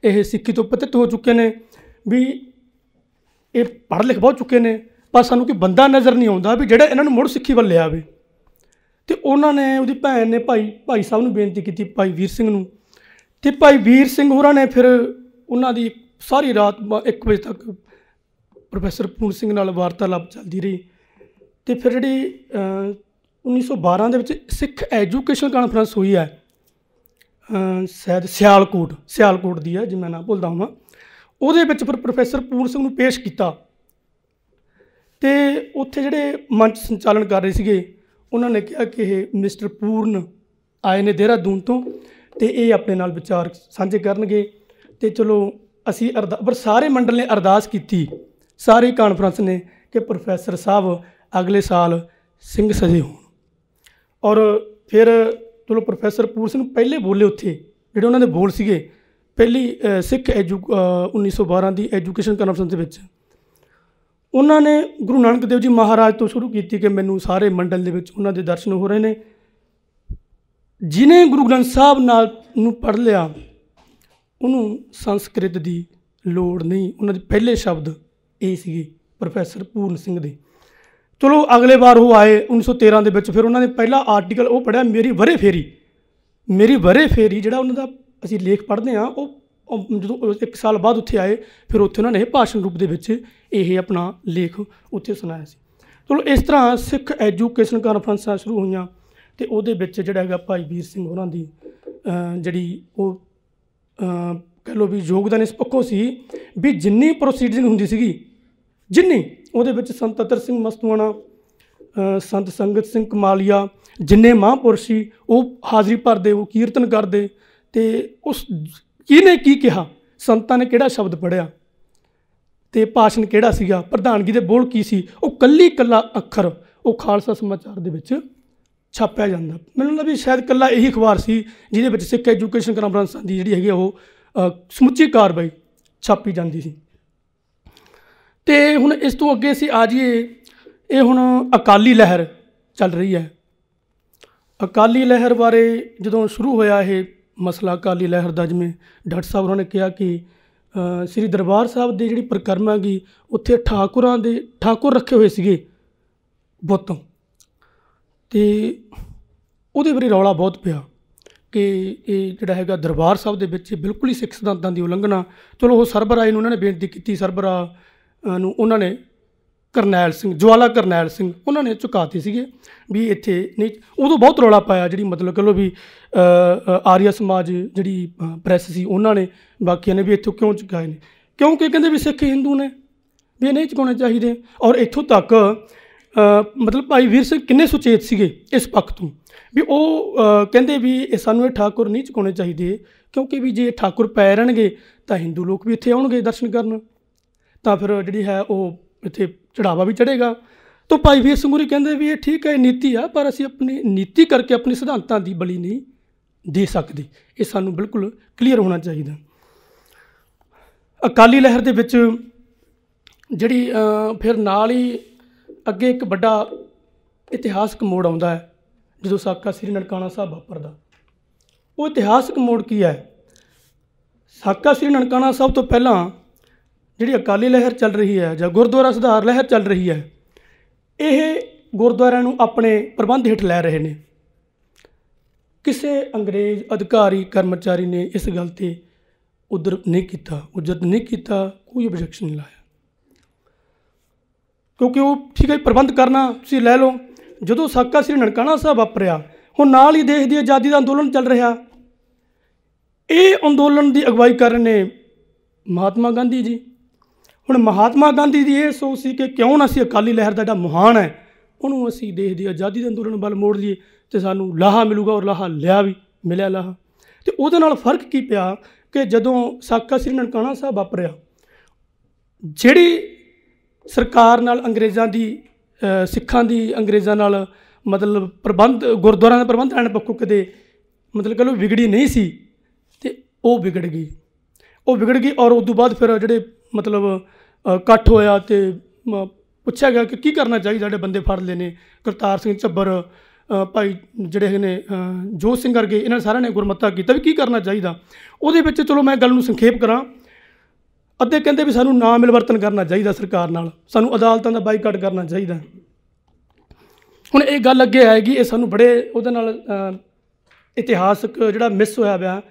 ਇਹ ਸਿੱਖੀ ਤੋਂ ਪਤਿਤ ਹੋ ਚੁੱਕੇ ਨੇ ਵੀ ਇਹ ਪੜ੍ਹ ਲਿਖ ਬਹੁਤ ਚੁੱਕੇ ਨੇ ਪਰ ਸਾਨੂੰ ਕੋਈ ਬੰਦਾ ਨਜ਼ਰ ਨਹੀਂ ਆਉਂਦਾ ਵੀ ਜਿਹੜਾ ਇਹਨਾਂ ਨੂੰ ਮੁੜ ਸਿੱਖੀ ਵੱਲ ਲਿਆਵੇ ਤੇ ਉਹਨਾਂ ਨੇ ਉਹਦੀ ਭੈਣ ਨੇ ਭਾਈ ਭਾਈ ਸਾਹਿਬ ਨੂੰ ਬੇਨਤੀ ਕੀਤੀ ਭਾਈ ਵੀਰ ਸਿੰਘ ਨੂੰ ਤੇ ਭਾਈ ਵੀਰ ਸਿੰਘ ਹੋਰਾਂ ਨੇ ਫਿਰ ਉਹਨਾਂ ਦੀ ਸਾਰੀ ਰਾਤ 1 ਵਜੇ ਤੱਕ ਪ੍ਰੋਫੈਸਰ ਪੂਰਨ ਸਿੰਘ ਨਾਲ ਵਾਰਤਾਲਾਪ ਚੱਲਦੀ ਰਹੀ ਤੇ ਫਿਰ ਜਿਹੜੀ 1912 ਦੇ ਵਿੱਚ ਸਿੱਖ ਐਜੂਕੇਸ਼ਨ ਕਾਨਫਰੰਸ ਹੋਈ ਹੈ ਸ਼ਾਇਦ ਸਿਆਲਕੋਟ ਸਿਆਲਕੋਟ ਦੀ ਹੈ ਜੇ ਮੈਂ ਨਾ ਭੁੱਲਦਾ ਹਾਂ ਉਹਦੇ ਵਿੱਚ ਫਿਰ ਪ੍ਰੋਫੈਸਰ ਪੂਰਨ ਸਿੰਘ ਨੂੰ ਪੇਸ਼ ਕੀਤਾ ਤੇ ਉੱਥੇ ਜਿਹੜੇ ਮੰਚ ਸੰਚਾਲਨ ਕਰ ਰਹੇ ਸੀਗੇ ਉਹਨਾਂ ਨੇ ਕਿਹਾ ਕਿ ਇਹ ਮਿਸਟਰ ਪੂਰਨ ਆਏ ਨੇ ਦੇਹਰਾਦੂਨ ਤੋਂ ਤੇ ਇਹ ਆਪਣੇ ਨਾਲ ਵਿਚਾਰ ਸਾਂਝੇ ਕਰਨਗੇ ਤੇ ਚਲੋ ਅਸੀਂ ਅਰਦਾਸ ਪਰ ਸਾਰੇ ਮੰਡਲ ਨੇ ਅਰਦਾਸ ਕੀਤੀ ਸਾਰੀ ਕਾਨਫਰੰਸ ਨੇ ਕਿ ਪ੍ਰੋਫੈਸਰ ਸਾਹਿਬ ਅਗਲੇ ਸਾਲ ਸਿੰਘ ਸਜੇ ਹੋਣ ਔਰ ਫਿਰ ਚਲੋ ਪ੍ਰੋਫੈਸਰ ਪੂਰ ਸਿੰਘ ਪਹਿਲੇ ਬੋਲੇ ਉੱਥੇ ਜਿਹੜੇ ਉਹਨਾਂ ਦੇ ਬੋਲ ਸੀਗੇ ਪਹਿਲੀ ਸਿੱਖ ਐਜੂ 1912 ਦੀ ਐਜੂਕੇਸ਼ਨ ਕਾਨਫਰੰਸ ਦੇ ਵਿੱਚ ਉਹਨਾਂ ਨੇ ਗੁਰੂ ਨਾਨਕ ਦੇਵ ਜੀ ਮਹਾਰਾਜ ਤੋਂ ਸ਼ੁਰੂ ਕੀਤੀ ਕਿ ਮੈਨੂੰ ਸਾਰੇ ਮੰਡਲ ਦੇ ਵਿੱਚ ਉਹਨਾਂ ਦੇ ਦਰਸ਼ਨ ਹੋ ਰਹੇ ਨੇ ਜਿਨੇ ਗੁਰੂ ਗ੍ਰੰਥ ਸਾਹਿਬ ਨਾਲ ਨੂੰ ਪੜ ਲਿਆ ਉਹਨੂੰ ਸੰਸਕ੍ਰਿਤ ਦੀ ਲੋੜ ਨਹੀਂ ਉਹਨਾਂ ਦੇ ਪਹਿਲੇ ਸ਼ਬਦ ਇਹ ਸੀਗੇ ਪ੍ਰੋਫੈਸਰ ਪੂਰਨ ਸਿੰਘ ਦੇ ਚਲੋ ਅਗਲੇ ਵਾਰ ਉਹ ਆਏ 1913 ਦੇ ਵਿੱਚ ਫਿਰ ਉਹਨਾਂ ਨੇ ਪਹਿਲਾ ਆਰਟੀਕਲ ਉਹ ਪੜਿਆ ਮੇਰੀ ਵਰੇ ਫੇਰੀ ਮੇਰੀ ਵਰੇ ਫੇਰੀ ਜਿਹੜਾ ਉਹਨਾਂ ਦਾ ਅਸੀਂ ਲੇਖ ਪੜ੍ਹਦੇ ਆ ਉਹ ਜਦੋਂ ਇੱਕ ਸਾਲ ਬਾਅਦ ਉੱਥੇ ਆਏ ਫਿਰ ਉੱਥੇ ਉਹਨਾਂ ਨੇ ਭਾਸ਼ਣ ਰੂਪ ਦੇ ਵਿੱਚ ਇਹ ਆਪਣਾ ਲੇਖ ਉੱਥੇ ਸੁਣਾਇਆ ਸੀ ਚਲੋ ਇਸ ਤਰ੍ਹਾਂ ਸਿੱਖ ਐਜੂਕੇਸ਼ਨ ਕਾਨਫਰੰਸਾਂ ਸ਼ੁਰੂ ਹੋਈਆਂ ਤੇ ਉਹਦੇ ਵਿੱਚ ਜਿਹੜਾ ਹੈਗਾ ਭਾਈ ਵੀਰ ਸਿੰਘ ਉਹਨਾਂ ਦੀ ਜਿਹੜੀ ਉਹ ਕਹ ਲੋ ਵੀ ਯੋਗਦਾਨ ਇਸ ਪੱਖੋਂ ਸੀ ਵੀ ਜਿੰਨੀ ਪ੍ਰੋਸੀਡਿੰਗ ਹੁੰਦੀ ਸੀਗੀ ਜਿੰਨੇ ਉਹਦੇ ਵਿੱਚ ਸੰਤ ਅਤਰ ਸਿੰਘ ਮਸਤੂਆਣਾ ਸੰਤ ਸੰਗਤ ਸਿੰਘ ਕਮਾਲੀਆ ਜਿੰਨੇ ਮਹਾਂਪੁਰਸ਼ ਸੀ ਉਹ ਹਾਜ਼ਰੀ ਭਰਦੇ ਉਹ ਕੀਰਤਨ ਕਰਦੇ ਤੇ ਉਸ ਕਿਹਨੇ ਕੀ ਕਿਹਾ ਸੰਤਾਂ ਨੇ ਕਿਹੜਾ ਸ਼ਬਦ ਪੜਿਆ ਤੇ ਭਾਸ਼ਣ ਕਿਹੜਾ ਸੀਗਾ ਪ੍ਰਧਾਨਗੀ ਦੇ ਬੋਲ ਕੀ ਸੀ ਉਹ ਕੱਲੀ ਕੱਲਾ ਅੱਖਰ ਉਹ ਖਾਲਸਾ ਸਮਾਚਾਰ ਦੇ ਵਿੱਚ ਛਾਪਿਆ ਜਾਂਦਾ ਮੈਨੂੰ ਲੱਗਦਾ ਵੀ ਸ਼ਾਇਦ ਕੱਲਾ ਇਹੀ ਅਖਬਾਰ ਸੀ ਜਿਹਦੇ ਵਿੱਚ ਸਿੱਖ ਐਜੂਕੇਸ਼ਨ ਕਾਨਫਰੰਸਾਂ ਦੀ ਜਿਹੜੀ ਹੈਗੀ ਉਹ ਸਮੁੱਚੀ ਕਾਰਵਾਈ ਛਾਪੀ ਜਾਂਦੀ ਸੀ ਤੇ ਹੁਣ ਇਸ ਤੋਂ ਅੱਗੇ ਅਸੀਂ ਆ ਜਾਈਏ ਇਹ ਹੁਣ ਅਕਾਲੀ ਲਹਿਰ ਚੱਲ ਰਹੀ ਹੈ ਅਕਾਲੀ ਲਹਿਰ ਬਾਰੇ ਜਦੋਂ ਸ਼ੁਰੂ ਹੋਇਆ ਇਹ ਮਸਲਾ ਅਕਾਲੀ ਲਹਿਰ ਦਾ ਜਿਵੇਂ ਡਾਕਟਰ ਸਾਹਿਬ ਉਹਨਾਂ ਨੇ ਕਿਹਾ ਕਿ ਸ੍ਰੀ ਦਰਬਾਰ ਸਾਹਿਬ ਦੀ ਜਿਹੜੀ ਪ੍ਰਕਰਮਾ ਗਈ ਉੱਥੇ ਠਾਕੁਰਾਂ ਦੇ ਠਾਕੁਰ ਰੱਖੇ ਹੋਏ ਸੀਗੇ ਬੁੱਤ ਤੇ ਉਹਦੇ ਬਾਰੇ ਰੌਲਾ ਬਹੁਤ ਪਿਆ ਕਿ ਇਹ ਜਿਹੜਾ ਹੈਗਾ ਦਰਬਾਰ ਸਾਹਿਬ ਦੇ ਵਿੱਚ ਬਿਲਕੁਲ ਹੀ ਸਿੱਖ ਸਿਧਾਂਤਾਂ ਦੀ ਉਲੰਘਣਾ ਚਲੋ ਉਹ ਸਰਬਰਾਏ ਨੂੰ ਉਹਨਾਂ ਨੇ ਬੇਨਤੀ ਕੀਤੀ ਸਰਬਰਾ ਨੂੰ ਉਹਨਾਂ ਨੇ ਕਰਨੈਲ ਸਿੰਘ ਜਵਾਲਾ ਕਰਨੈਲ ਸਿੰਘ ਉਹਨਾਂ ਨੇ ਚੁਕਾਤੀ ਸੀਗੇ ਵੀ ਇੱਥੇ ਨਹੀਂ ਉਦੋਂ ਬਹੁਤ ਰੌਲਾ ਪਾਇਆ ਜਿਹੜੀ ਮਤਲਬ ਕਹ ਲੋ ਵੀ ਆਰੀਆ ਸਮਾਜ ਜਿਹੜੀ ਪ੍ਰੈਸ ਸੀ ਉਹਨਾਂ ਨੇ ਬਾਕੀਆਂ ਨੇ ਵੀ ਇੱਥੋਂ ਕਿਉਂ ਚੁਕਾਏ ਨੇ ਕਿਉਂਕਿ ਕਹਿੰਦੇ ਵੀ ਸਿੱਖ ਹਿੰਦੂ ਨੇ ਵੀ ਇਹ ਨਹੀਂ ਚੁਕਾਉਣੇ ਚਾਹੀਦੇ ਔਰ ਇੱਥੋਂ ਤੱਕ ਮਤਲਬ ਭਾਈ ਵੀਰ ਸਿੰਘ ਕਿੰਨੇ ਸੁਚੇਤ ਸੀਗੇ ਇਸ ਪੱਖ ਤੋਂ ਵੀ ਉਹ ਕਹਿੰਦੇ ਵੀ ਸਾਨੂੰ ਇਹ ਠਾਕੁਰ ਨਹੀਂ ਚੁਕਾਉਣੇ ਚਾਹੀਦੇ ਕਿਉਂਕਿ ਵੀ ਜੇ ਠਾਕੁਰ ਪੈ ਰਹਿਣਗੇ ਤਾਂ ਹਿੰਦੂ ਲੋਕ ਵੀ ਇੱਥੇ ਆਉਣਗੇ ਦਰਸ਼ਨ ਕਰਨ ਤਾਂ ਫਿਰ ਜਿਹੜੀ ਹੈ ਉਹ ਇੱਥੇ ਚੜਾਵਾ ਵੀ ਚੜੇਗਾ ਤਾਂ ਭਾਈ ਵੀਰ ਸਿੰਘ ਕਹਿੰਦੇ ਵੀ ਇਹ ਠੀਕ ਹੈ ਨੀਤੀ ਆ ਪਰ ਅਸੀਂ ਆਪਣੀ ਨੀਤੀ ਕਰਕੇ ਆਪਣੇ ਸਿਧਾਂਤਾਂ ਦੀ ਬਲੀ ਨਹੀਂ ਦੇ ਸਕਦੇ ਇਹ ਸਾਨੂੰ ਬਿਲਕੁਲ ਕਲੀਅਰ ਹੋਣਾ ਚਾਹੀਦਾ ਅਕਾਲੀ ਲਹਿਰ ਦੇ ਵਿੱਚ ਜਿਹੜੀ ਫਿਰ ਨਾਲ ਹੀ ਅੱਗੇ ਇੱਕ ਵੱਡਾ ਇਤਿਹਾਸਕ ਮੋੜ ਆਉਂਦਾ ਹੈ ਜਦੋਂ ਸਾਕਾ ਸ੍ਰੀ ਨਨਕਾਣਾ ਸਾਹਿਬ ਵਾਪਰਦਾ ਉਹ ਇਤਿਹਾਸਕ ਮੋੜ ਕੀ ਹੈ ਸਾਕਾ ਸ੍ਰੀ ਨਨਕਾਣਾ ਸਾਹਿਬ ਤੋਂ ਪਹਿਲਾਂ ਜਿਹੜੀ ਅਕਾਲੀ ਲਹਿਰ ਚੱਲ ਰਹੀ ਹੈ ਜਾਂ ਗੁਰਦੁਆਰਾ ਸੁਧਾਰ ਲਹਿਰ ਚੱਲ ਰਹੀ ਹੈ ਇਹ ਗੁਰਦੁਆਰਿਆਂ ਨੂੰ ਆਪਣੇ ਪ੍ਰਬੰਧ ਹੇਠ ਲੈ ਰਹੇ ਨੇ ਕਿਸੇ ਅੰਗਰੇਜ਼ ਅਧਿਕਾਰੀ ਕਰਮਚਾਰੀ ਨੇ ਇਸ ਗੱਲ ਤੇ ਉਧਰ ਨਹੀਂ ਕੀਤਾ ਉਜਤ ਨਹੀਂ ਕੀਤਾ ਕੋਈ ਆਬਜੈਕਸ਼ਨ ਨਹੀਂ ਲਾਇਆ ਕਿਉਂਕਿ ਉਹ ਠੀਕ ਹੈ ਪ੍ਰਬੰਧ ਕਰਨਾ ਤੁਸੀਂ ਲੈ ਲਓ ਜਦੋਂ ਸਾਕਾ ਸ੍ਰੀ ਨਨਕਾਣਾ ਸਾਹਿਬ ਵਾਪਰਿਆ ਹੁਣ ਨਾਲ ਹੀ ਦੇਸ਼ ਦੀ ਆਜ਼ਾਦੀ ਦਾ ਅੰਦੋਲਨ ਚੱਲ ਰਿਹਾ ਇਹ ਅੰਦੋਲਨ ਦੀ ਅਗਵਾਈ ਕਰ ਰਹੇ ਨੇ ਮਹਾਤਮਾ ਗਾਂਧੀ ਜੀ ਹੁਣ ਮਹਾਤਮਾ ਗਾਂਧੀ ਦੀ ਇਹ ਸੋਚ ਸੀ ਕਿ ਕਿਉਂ ਨਾ ਅਸੀਂ ਅਕਾਲੀ ਲਹਿਰ ਦਾ ਜਿਹੜਾ ਮਹਾਨ ਹੈ ਉਹਨੂੰ ਅਸੀਂ ਦੇਖ ਦੀ ਆਜ਼ਾਦੀ ਦੇ ਅੰਦੋਲਨ ਵੱਲ ਮੋੜ ਲਈਏ ਤੇ ਸਾਨੂੰ ਲਾਹਾ ਮਿਲੂਗਾ ਔਰ ਲਾਹਾ ਲਿਆ ਵੀ ਮਿਲਿਆ ਲਾਹਾ ਤੇ ਉਹਦੇ ਨਾਲ ਫਰਕ ਕੀ ਪਿਆ ਕਿ ਜਦੋਂ ਸਾਕਾ ਸ੍ਰੀ ਨਨਕਾਣਾ ਸਾਹਿਬ ਵਾਪਰਿਆ ਜਿਹੜੀ ਸਰਕਾਰ ਨਾਲ ਅੰਗਰੇਜ਼ਾਂ ਦੀ ਸਿੱਖਾਂ ਦੀ ਅੰਗਰੇਜ਼ਾਂ ਨਾਲ ਮਤਲਬ ਪ੍ਰਬੰਧ ਗੁਰਦੁਆਰਿਆਂ ਦਾ ਪ੍ਰਬੰਧ ਲੈਣ ਪੱਖੋਂ ਕਦੇ ਮਤਲਬ ਕਹ ਲੋ ਵਿਗੜੀ ਨਹੀਂ ਸੀ ਤੇ ਉਹ ਵਿਗੜ ਗਈ ਉਹ ਵਿਗੜ ਗਈ ਔਰ ਉਸ ਤੋਂ ਬਾਅਦ ਫਿਰ ਜਿਹੜੇ ਮਤਲਬ ਇਕੱਠ ਹੋਇਆ ਤੇ ਪੁੱਛਿਆ ਗਿਆ ਕਿ ਕੀ ਕਰਨਾ ਚਾਹੀਦਾ ਸਾਡੇ ਬੰਦੇ ਫੜ ਲੈਨੇ ਨੇ ਕਰਤਾਰ ਸਿੰਘ ਚੱਬਰ ਭਾਈ ਜਿਹੜੇ ਨੇ ਜੋਤ ਸਿੰਘ ਵਰਗੇ ਇਹਨਾਂ ਸਾਰਿਆਂ ਨੇ ਗੁਰਮਤਾ ਕੀਤਾ ਵੀ ਕੀ ਕਰਨਾ ਚਾਹੀਦਾ ਉਹਦੇ ਵਿੱਚ ਚਲੋ ਮੈਂ ਗੱਲ ਨੂੰ ਸੰਖੇਪ ਕਰਾਂ ਅੱਧੇ ਕਹਿੰਦੇ ਵੀ ਸਾਨੂੰ ਨਾ ਮਿਲਵਰਤਨ ਕਰਨਾ ਚਾਹੀਦਾ ਸਰਕਾਰ ਨਾਲ ਸਾਨੂੰ ਅਦਾਲਤਾਂ ਦਾ ਬਾਈਕਾਟ ਕਰਨਾ ਚਾਹੀਦਾ ਹੁਣ ਇਹ ਗੱਲ ਅੱਗੇ ਆਏਗੀ ਇਹ ਸਾਨੂੰ ਬੜੇ ਉਹਦੇ ਨਾਲ ਇਤਿਹਾਸਕ ਜਿਹੜਾ ਮਿਸ ਹੋਇਆ ਪਿਆ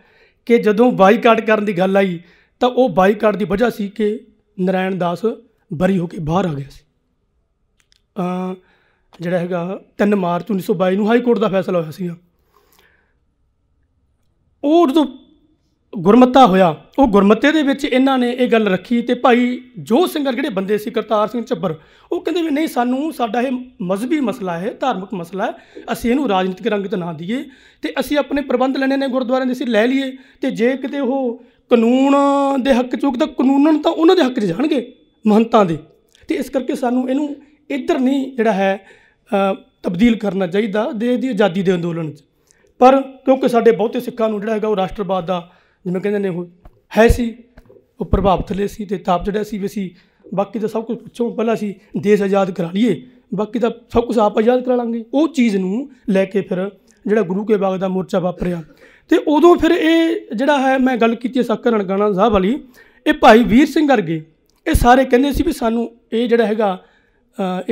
ਕਿ ਜਦੋਂ ਬਾਈਕਾਟ ਕਰਨ ਦੀ ਗੱਲ ਆਈ ਤਾਂ ਉਹ ਬਾਈਕਾਟ ਦੀ ਵਜ੍ਹਾ ਸੀ ਕਿ ਨਰਾਇਣ ਦਾਸ ਬਰੀ ਹੋ ਕੇ ਬਾਹਰ ਆ ਗਿਆ ਸੀ ਅ ਜਿਹੜਾ ਹੈਗਾ 3 ਮਾਰਚ 1922 ਨੂੰ ਹਾਈ ਕੋਰਟ ਦਾ ਫੈਸਲਾ ਹੋਇਆ ਸੀਗਾ ਉਹ ਜਦੋਂ ਗੁਰਮਤਾ ਹੋਇਆ ਉਹ ਗੁਰਮਤੇ ਦੇ ਵਿੱਚ ਇਹਨਾਂ ਨੇ ਇਹ ਗੱਲ ਰੱਖੀ ਤੇ ਭਾਈ ਜੋ ਸਿੰਘਰ ਜਿਹੜੇ ਬੰਦੇ ਸੀ ਕਰਤਾਰ ਸਿੰਘ ਚੱਬਰ ਉਹ ਕਹਿੰਦੇ ਵੀ ਨਹੀਂ ਸਾਨੂੰ ਸਾਡਾ ਇਹ ਮਜ਼ਬੀ ਮਸਲਾ ਹੈ ਧਾਰਮਿਕ ਮਸਲਾ ਹੈ ਅਸੀਂ ਇਹਨੂੰ ਰਾਜਨੀਤਿਕ ਰੰਗ ਤੇ ਨਾ ਦਈਏ ਤੇ ਅਸੀਂ ਆਪਣੇ ਪ੍ਰਬੰਧ ਲੈਣੇ ਨੇ ਗੁਰਦੁਆਰਿਆਂ ਦੇ ਸੀ ਲੈ ਲਈਏ ਤੇ ਜੇ ਕਿਤੇ ਉਹ ਕਾਨੂੰਨ ਦੇ ਹੱਕ ਚੁੱਕ ਤਾਂ ਕਾਨੂੰਨ ਤਾਂ ਉਹਨਾਂ ਦੇ ਹੱਕ 'ਚ ਜਾਣਗੇ ਮਹੰਤਾਂ ਦੇ ਤੇ ਇਸ ਕਰਕੇ ਸਾਨੂੰ ਇਹਨੂੰ ਇੱਧਰ ਨਹੀਂ ਜਿਹੜਾ ਹੈ ਤਬਦੀਲ ਕਰਨਾ ਚਾਹੀਦਾ ਦੇ ਦੀ ਆਜ਼ਾਦੀ ਦੇ ਅੰਦੋਲਨ 'ਚ ਪਰ ਕਿਉਂਕਿ ਸਾਡੇ ਬਹੁਤੇ ਸਿੱਖਾਂ ਨੂੰ ਜਿਹੜਾ ਹੈਗਾ ਉਹ ਰਾਸ਼ਟਰਵਾਦ ਦਾ ਜਿਵੇਂ ਕਹਿੰਦੇ ਨੇ ਉਹ ਹੈ ਸੀ ਉਹ ਪ੍ਰਭਾਵ ਥਲੇ ਸੀ ਤੇ ਤਾਪ ਜਿਹੜਾ ਸੀ ਵੀ ਸੀ ਬਾਕੀ ਦਾ ਸਭ ਕੁਝ ਪੁੱਛੋ ਪਹਿਲਾਂ ਸੀ ਦੇਸ਼ ਆਜ਼ਾਦ ਕਰਾ ਲਈਏ ਬਾਕੀ ਦਾ ਸਭ ਕੁਝ ਆਪ ਆਜ਼ਾਦ ਕਰਾ ਲਾਂਗੇ ਉਹ ਚੀਜ਼ ਨੂੰ ਲੈ ਕੇ ਫਿਰ ਜਿਹੜਾ ਗੁਰੂ ਕੇ ਬਾਗ ਦਾ ਮੋਰਚਾ ਵਾਪਰਿਆ ਤੇ ਉਦੋਂ ਫਿਰ ਇਹ ਜਿਹੜਾ ਹੈ ਮੈਂ ਗੱਲ ਕੀਤੀ ਸਾਕਰ ਰਣਗਾਣਾ ਸਾਹਿਬ ਵਾਲੀ ਇਹ ਭਾਈ ਵੀਰ ਸਿੰਘ ਵਰਗੇ ਇਹ ਸਾਰੇ ਕਹਿੰਦੇ ਸੀ ਵੀ ਸਾਨੂੰ ਇਹ ਜਿਹੜਾ ਹੈਗਾ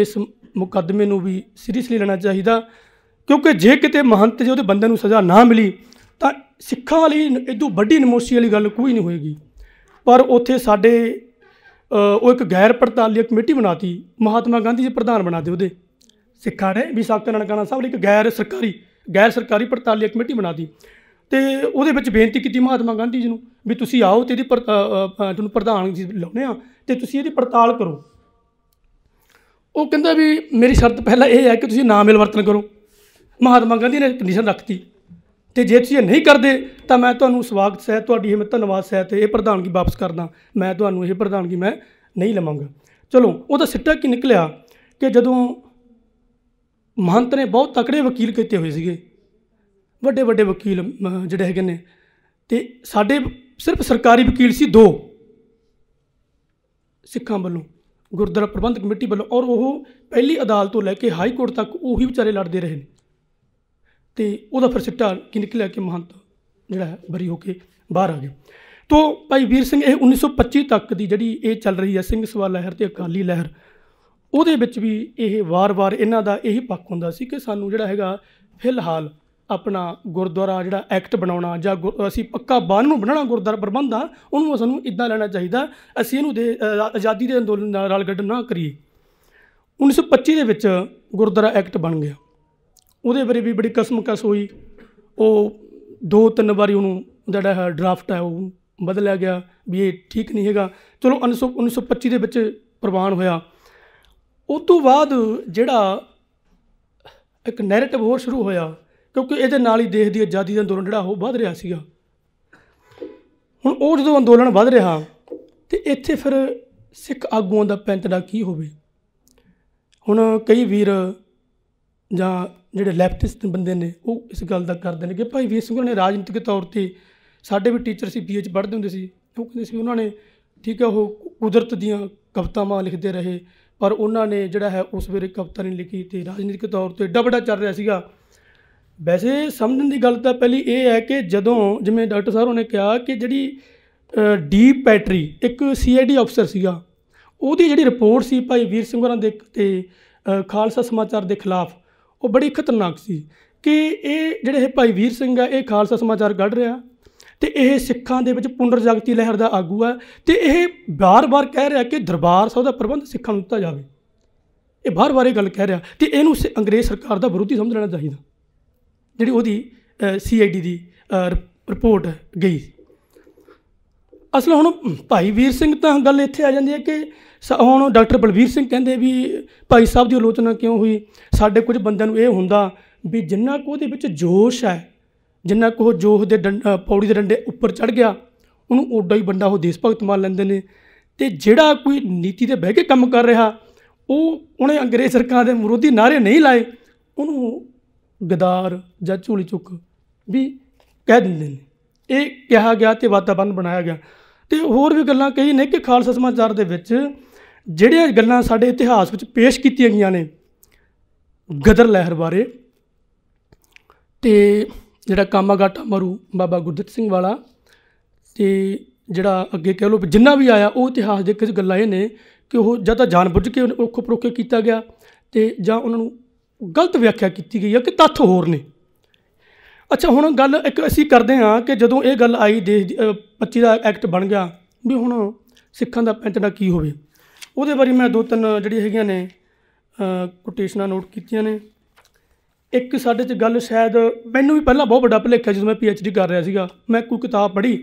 ਇਸ ਮੁਕੱਦਮੇ ਨੂੰ ਵੀ ਸੀਰੀਅਸਲੀ ਲੈਣਾ ਚਾਹੀਦਾ ਕਿਉਂਕਿ ਜੇ ਕਿਤੇ ਮਹੰਤ ਜੇ ਉਹਦੇ ਬੰਦੇ ਨੂੰ ਸਜ਼ਾ ਨਾ ਮਿਲੀ ਤਾਂ ਸਿੱਖਾਂ ਵਾਲੀ ਇਦੋਂ ਵੱਡੀ ਨਮੋਸ਼ੀ ਵਾਲੀ ਗੱਲ ਕੋਈ ਨਹੀਂ ਹੋਏਗੀ ਪਰ ਉੱਥੇ ਸਾਡੇ ਉਹ ਇੱਕ ਗੈਰ ਪੜਤਾਲੀਆ ਕਮੇਟੀ ਬਣਾਤੀ ਮਹਾਤਮਾ ਗਾਂਧੀ ਜੀ ਪ੍ਰਧਾਨ ਬਣਾਦੇ ਉਹਦੇ ਸਿੱਖਾਂ ਨੇ ਵੀ ਸਾਖਤ ਨਣਕਾਣਾ ਸਾਹਿਬ ਲਈ ਇੱਕ ਗੈਰ ਸਰਕਾਰੀ ਗੈਰ ਸਰਕਾਰੀ ਪੜਤਾਲੀਆ ਕਮੇਟੀ ਬਣਾਤੀ ਤੇ ਉਹਦੇ ਵਿੱਚ ਬੇਨਤੀ ਕੀਤੀ ਮਹਾਤਮਾ ਗਾਂਧੀ ਜੀ ਨੂੰ ਵੀ ਤੁਸੀਂ ਆਓ ਤੇ ਇਹਦੀ ਤੁਹਾਨੂੰ ਪ੍ਰਧਾਨ ਜੀ ਲਾਉਨੇ ਆ ਤੇ ਤੁਸੀਂ ਇਹਦੀ ਪੜਤਾਲ ਕਰੋ ਉਹ ਕਹਿੰਦਾ ਵੀ ਮੇਰੀ ਸ਼ਰਤ ਪਹਿਲਾਂ ਇਹ ਹੈ ਕਿ ਤੁਸੀਂ ਨਾ ਮਿਲ ਵਰਤਨ ਕਰੋ ਮਹਾਤਮਾ ਗਾਂਧੀ ਨੇ ਕੰਡੀਸ਼ਨ ਰੱਖਤੀ ਤੇ ਜੇ ਤੁਸੀਂ ਇਹ ਨਹੀਂ ਕਰਦੇ ਤਾਂ ਮੈਂ ਤੁਹਾਨੂੰ ਸਵਾਗਤ ਸਹਿਤ ਤੁਹਾਡੀ ਹਿੰਮਤ ਧੰਨਵਾਦ ਸਹਿਤ ਇਹ ਪ੍ਰਧਾਨਗੀ ਵਾਪਸ ਕਰਦਾ ਮੈਂ ਤੁਹਾਨੂੰ ਇਹ ਪ੍ਰਧਾਨਗੀ ਮੈਂ ਨਹੀਂ ਲਵਾਂਗਾ ਚਲੋ ਉਹਦਾ ਸਿੱਟਾ ਕੀ ਨਿਕਲਿਆ ਕਿ ਜਦੋਂ ਮਹੰਤ ਨੇ ਬਹੁਤ ਤਕੜੇ ਵਕੀਲ ਕੀਤੇ ਹੋਏ ਸੀਗੇ ਵੱਡੇ ਵੱਡੇ ਵਕੀਲ ਜਿਹੜੇ ਹੈਗੇ ਨੇ ਤੇ ਸਾਡੇ ਸਿਰਫ ਸਰਕਾਰੀ ਵਕੀਲ ਸੀ ਦੋ ਸਿੱਖਾਂ ਵੱਲੋਂ ਗੁਰਦੁਆਰਾ ਪ੍ਰਬੰਧਕ ਕਮੇਟੀ ਵੱਲੋਂ ਔਰ ਉਹ ਪਹਿਲੀ ਅਦਾਲਤ ਤੋਂ ਲੈ ਕੇ ਹਾਈ ਕੋਰਟ ਤੱਕ ਉਹੀ ਵਿਚਾਰੇ ਲੜਦੇ ਰਹੇ ਨੇ ਤੇ ਉਹਦਾ ਫਿਰ ਸਿੱਟਾ ਕਿ ਨਿਕਲਿਆ ਕਿ ਮਹੰਤ ਜਿਹੜਾ ਬਰੀ ਹੋ ਕੇ ਬਾਹਰ ਆ ਗਿਆ ਤੋਂ ਭਾਈ ਵੀਰ ਸਿੰਘ ਇਹ 1925 ਤੱਕ ਦੀ ਜਿਹੜੀ ਇਹ ਚੱਲ ਰਹੀ ਹੈ ਸਿੰਘ ਸਵਾ ਲਹਿਰ ਤੇ ਅਕਾਲੀ ਲਹਿਰ ਉਹਦੇ ਵਿੱਚ ਵੀ ਇਹ ਵਾਰ-ਵਾਰ ਇਹਨਾਂ ਦਾ ਇਹੀ ਪੱਕ ਹੁੰਦਾ ਸੀ ਕਿ ਸਾਨੂੰ ਜਿਹੜਾ ਹੈਗਾ ਫਿਲਹਾਲ ਆਪਣਾ ਗੁਰਦੁਆਰਾ ਜਿਹੜਾ ਐਕਟ ਬਣਾਉਣਾ ਜਾਂ ਅਸੀਂ ਪੱਕਾ ਬਾਨ ਨੂੰ ਬਣਾਉਣਾ ਗੁਰਦੁਆਰਾ ਪ੍ਰਬੰਧ ਆ ਉਹਨੂੰ ਸਾਨੂੰ ਇਦਾਂ ਲੈਣਾ ਚਾਹੀਦਾ ਅਸੀਂ ਇਹਨੂੰ ਦੇ ਆਜ਼ਾਦੀ ਦੇ ਅੰਦੋਲਨ ਨਾਲ ਗੱਡ ਨਾ ਕਰੀਏ 1925 ਦੇ ਵਿੱਚ ਗੁਰਦੁਆਰਾ ਐਕਟ ਬਣ ਗਿਆ ਉਹਦੇ ਬਾਰੇ ਵੀ ਬੜੀ ਕਸਮਕਸ ਹੋਈ ਉਹ ਦੋ ਤਿੰਨ ਵਾਰੀ ਉਹਨੂੰ ਜਿਹੜਾ ਹੈ ਡਰਾਫਟ ਹੈ ਉਹ ਬਦਲਿਆ ਗਿਆ ਵੀ ਇਹ ਠੀਕ ਨਹੀਂ ਹੈਗਾ ਚਲੋ 1925 ਦੇ ਵਿੱਚ ਪ੍ਰਵਾਨ ਹੋਇਆ ਉਸ ਤੋਂ ਬਾਅਦ ਜਿਹੜਾ ਇੱਕ ਨੈਰੇਟਿਵ ਹੋਰ ਸ਼ੁਰੂ ਹੋਇਆ ਕਿਉਂਕਿ ਇਹਦੇ ਨਾਲ ਹੀ ਦੇਖਦੀ ਆਜ਼ਾਦੀ ਦਾ ਅੰਦੋਲਨ ਜਿਹੜਾ ਉਹ ਵੱਧ ਰਿਹਾ ਸੀਗਾ ਹੁਣ ਉਹ ਜਦੋਂ ਅੰਦੋਲਨ ਵੱਧ ਰਿਹਾ ਤੇ ਇੱਥੇ ਫਿਰ ਸਿੱਖ ਆਗੂਆਂ ਦਾ ਪੈਂਤ ਦਾ ਕੀ ਹੋਵੇ ਹੁਣ ਕਈ ਵੀਰ ਜਾਂ ਜਿਹੜੇ ਲੈਫਟਿਸਟ ਬੰਦੇ ਨੇ ਉਹ ਇਸ ਗੱਲ ਦਾ ਕਰਦੇ ਨੇ ਕਿ ਭਾਈ ਵੀਰ ਸਿੰਘ ਨੇ ਰਾਜਨੀਤਿਕ ਤੌਰ ਤੇ ਸਾਡੇ ਵੀ ਟੀਚਰ ਸੀ ਪੀਐਚ ਪੜ੍ਹਦੇ ਹੁੰਦੇ ਸੀ ਉਹ ਕਹਿੰਦੇ ਸੀ ਉਹਨਾਂ ਨੇ ਠੀਕ ਹੈ ਉਹ ਕੁਦਰਤ ਦੀਆਂ ਕਵਤਾਵਾਂ ਲਿਖਦੇ ਰਹੇ ਪਰ ਉਹਨਾਂ ਨੇ ਜਿਹੜਾ ਹੈ ਉਸ ਵੇਲੇ ਕਵਿਤਾ ਨਹੀਂ ਲਿਖੀ ਤੇ ਰਾਜਨੀਤਿਕ ਤੌਰ ਤੇ ਡਬੜਾ ਚੱਲ ਰਿਹਾ ਸੀਗਾ ਵੈਸੇ ਸਮਝਣ ਦੀ ਗੱਲ ਤਾਂ ਪਹਿਲੀ ਇਹ ਹੈ ਕਿ ਜਦੋਂ ਜਿਵੇਂ ਡਾਕਟਰ ਸਾਹਿਬ ਨੇ ਕਿਹਾ ਕਿ ਜਿਹੜੀ ਡੀ ਪੈਟਰੀ ਇੱਕ ਸੀਆਈਡੀ ਅਫਸਰ ਸੀਗਾ ਉਹਦੀ ਜਿਹੜੀ ਰਿਪੋਰਟ ਸੀ ਭਾਈ ਵੀਰ ਸਿੰਘ ਹੋਰਾਂ ਦੇ ਤੇ ਖਾਲਸਾ ਸਮਾਚਾਰ ਦੇ ਖਿਲਾਫ ਉਹ ਬੜੀ ਖਤਰਨਾਕ ਸੀ ਕਿ ਇਹ ਜਿਹੜੇ ਇਹ ਭਾਈ ਵੀਰ ਸਿੰਘ ਆ ਇਹ ਖਾਲਸਾ ਸਮਾਚਾਰ ਕੱਢ ਰਿਹਾ ਤੇ ਇਹ ਸਿੱਖਾਂ ਦੇ ਵਿੱਚ ਪੁੰਡਰ ਜਗਤੀ ਲਹਿਰ ਦਾ ਆਗੂ ਆ ਤੇ ਇਹ ਬਾਰ-ਬਾਰ ਕਹਿ ਰਿਹਾ ਕਿ ਦਰਬਾਰ ਸਾਹਿਬ ਦਾ ਪ੍ਰਬੰਧ ਸਿੱਖਾਂ ਨੂੰ ਦਿੱਤਾ ਜਾਵੇ ਇਹ ਬਾਰ-ਬਾਰ ਇਹ ਗੱਲ ਕਹਿ ਰਿਹਾ ਤੇ ਇਹਨੂੰ ਅੰਗਰੇਜ਼ ਸਰਕਾਰ ਦਾ ਵਿਰੋਧੀ ਸਮਝ ਲੈਣਾ ਚਾਹੀਦਾ ਜਿਹੜੀ ਉਹਦੀ ਸੀਆਈਡੀ ਦੀ ਰਿਪੋਰਟ ਗਈ ਅਸਲ ਹੁਣ ਭਾਈ ਵੀਰ ਸਿੰਘ ਤਾਂ ਗੱਲ ਇੱਥੇ ਆ ਜਾਂਦੀ ਹੈ ਕਿ ਹੁਣ ਡਾਕਟਰ ਬਲਵੀਰ ਸਿੰਘ ਕਹਿੰਦੇ ਵੀ ਭਾਈ ਸਾਹਿਬ ਦੀ ਆਲੋਚਨਾ ਕਿਉਂ ਹੋਈ ਸਾਡੇ ਕੁਝ ਬੰਦਿਆਂ ਨੂੰ ਇਹ ਹੁੰਦਾ ਵੀ ਜਿੰਨਾ ਕੋ ਉਹਦੇ ਵਿੱਚ ਜੋਸ਼ ਹੈ ਜਿੰਨਾ ਕੋ ਜੋਸ਼ ਦੇ ਪੌੜੀ ਦੇ ਡੰਡੇ ਉੱਪਰ ਚੜ ਗਿਆ ਉਹਨੂੰ ਓਡਾ ਹੀ ਬੰਦਾ ਉਹ ਦੇਸ਼ ਭਗਤ ਮੰਨ ਲੈਂਦੇ ਨੇ ਤੇ ਜਿਹੜਾ ਕੋਈ ਨੀਤੀ ਦੇ ਬਹਿ ਕੇ ਕੰਮ ਕਰ ਰਿਹਾ ਉਹ ਉਹਨੇ ਅੰਗਰੇਜ਼ ਸਰਕਾਰ ਦੇ ਵਿਰੋਧੀ ਨਾਰੇ ਨਹੀਂ ਲਾਏ ਉਹਨੂੰ ਗਦਾਰ ਜਾਂ ਝੂਲੀ ਚੁੱਕ ਵੀ ਕਹਿ ਦਿੰਦੇ ਨੇ ਇਹ ਕਿਹਾ ਗਿਆ ਤੇ ਵਾਤਾਵਰਨ ਬਣਾਇਆ ਗਿਆ ਤੇ ਹੋਰ ਵੀ ਗੱਲਾਂ ਕਈ ਨੇ ਕਿ ਖਾਲਸਾ ਸਮਾਚਾਰ ਦੇ ਵਿੱਚ ਜਿਹੜੀਆਂ ਗੱਲਾਂ ਸਾਡੇ ਇਤਿਹਾਸ ਵਿੱਚ ਪੇਸ਼ ਕੀਤੀਆਂ ਗਈਆਂ ਨੇ ਗਦਰ ਲਹਿਰ ਬਾਰੇ ਤੇ ਜਿਹੜਾ ਕਾਮਾਗਾਟਾ ਮਰੂ ਬਾਬਾ ਗੁਰਦਿੱਤ ਸਿੰਘ ਵਾਲਾ ਤੇ ਜਿਹੜਾ ਅੱਗੇ ਕਹਿ ਲੋ ਜਿੰਨਾ ਵੀ ਆਇਆ ਉਹ ਇਤਿਹਾਸ ਦੇ ਕੁਝ ਗੱਲਾਂ ਇਹ ਨੇ ਕਿ ਉਹ ਜਾਂ ਤਾਂ ਜਾਣਬੁੱਝ ਕੇ ਉਹ ਖੁਪਰੋਕੇ ਕੀਤਾ ਗਿਆ ਤੇ ਜਾਂ ਉਹਨਾਂ ਨੂੰ ਗਲਤ ਵਿਆਖਿਆ ਕੀਤੀ ਗਈ ਹੈ ਕਿ ਤੱਥ ਹੋਰ ਨੇ ਅੱਛਾ ਹੁਣ ਗੱਲ ਇੱਕ ਅਸੀਂ ਕਰਦੇ ਹਾਂ ਕਿ ਜਦੋਂ ਇਹ ਗੱਲ ਆਈ ਦੇਸ਼ 25 ਦਾ ਐਕਟ ਬਣ ਗਿਆ ਵੀ ਹੁਣ ਸਿੱਖਾਂ ਦਾ ਦਾ ਕੀ ਹੋਵੇ ਉਹਦੇ ਬਾਰੇ ਮੈਂ ਦੋ ਤਿੰਨ ਜਿਹੜੀਆਂ ਹੈਗੀਆਂ ਨੇ ਕੋਟੇਸ਼ਨਾਂ ਨੋਟ ਕੀਤੀਆਂ ਨੇ ਇੱਕ ਸਾਡੇ 'ਚ ਗੱਲ ਸ਼ਾਇਦ ਮੈਨੂੰ ਵੀ ਪਹਿਲਾਂ ਬਹੁਤ ਵੱਡਾ ਭਲੇਖਾ ਜਦੋਂ ਮੈਂ ਪੀਐਚਡੀ ਕਰ ਰਿਹਾ ਸੀਗਾ ਮੈਂ ਕੋਈ ਕਿਤਾਬ ਪੜ੍ਹੀ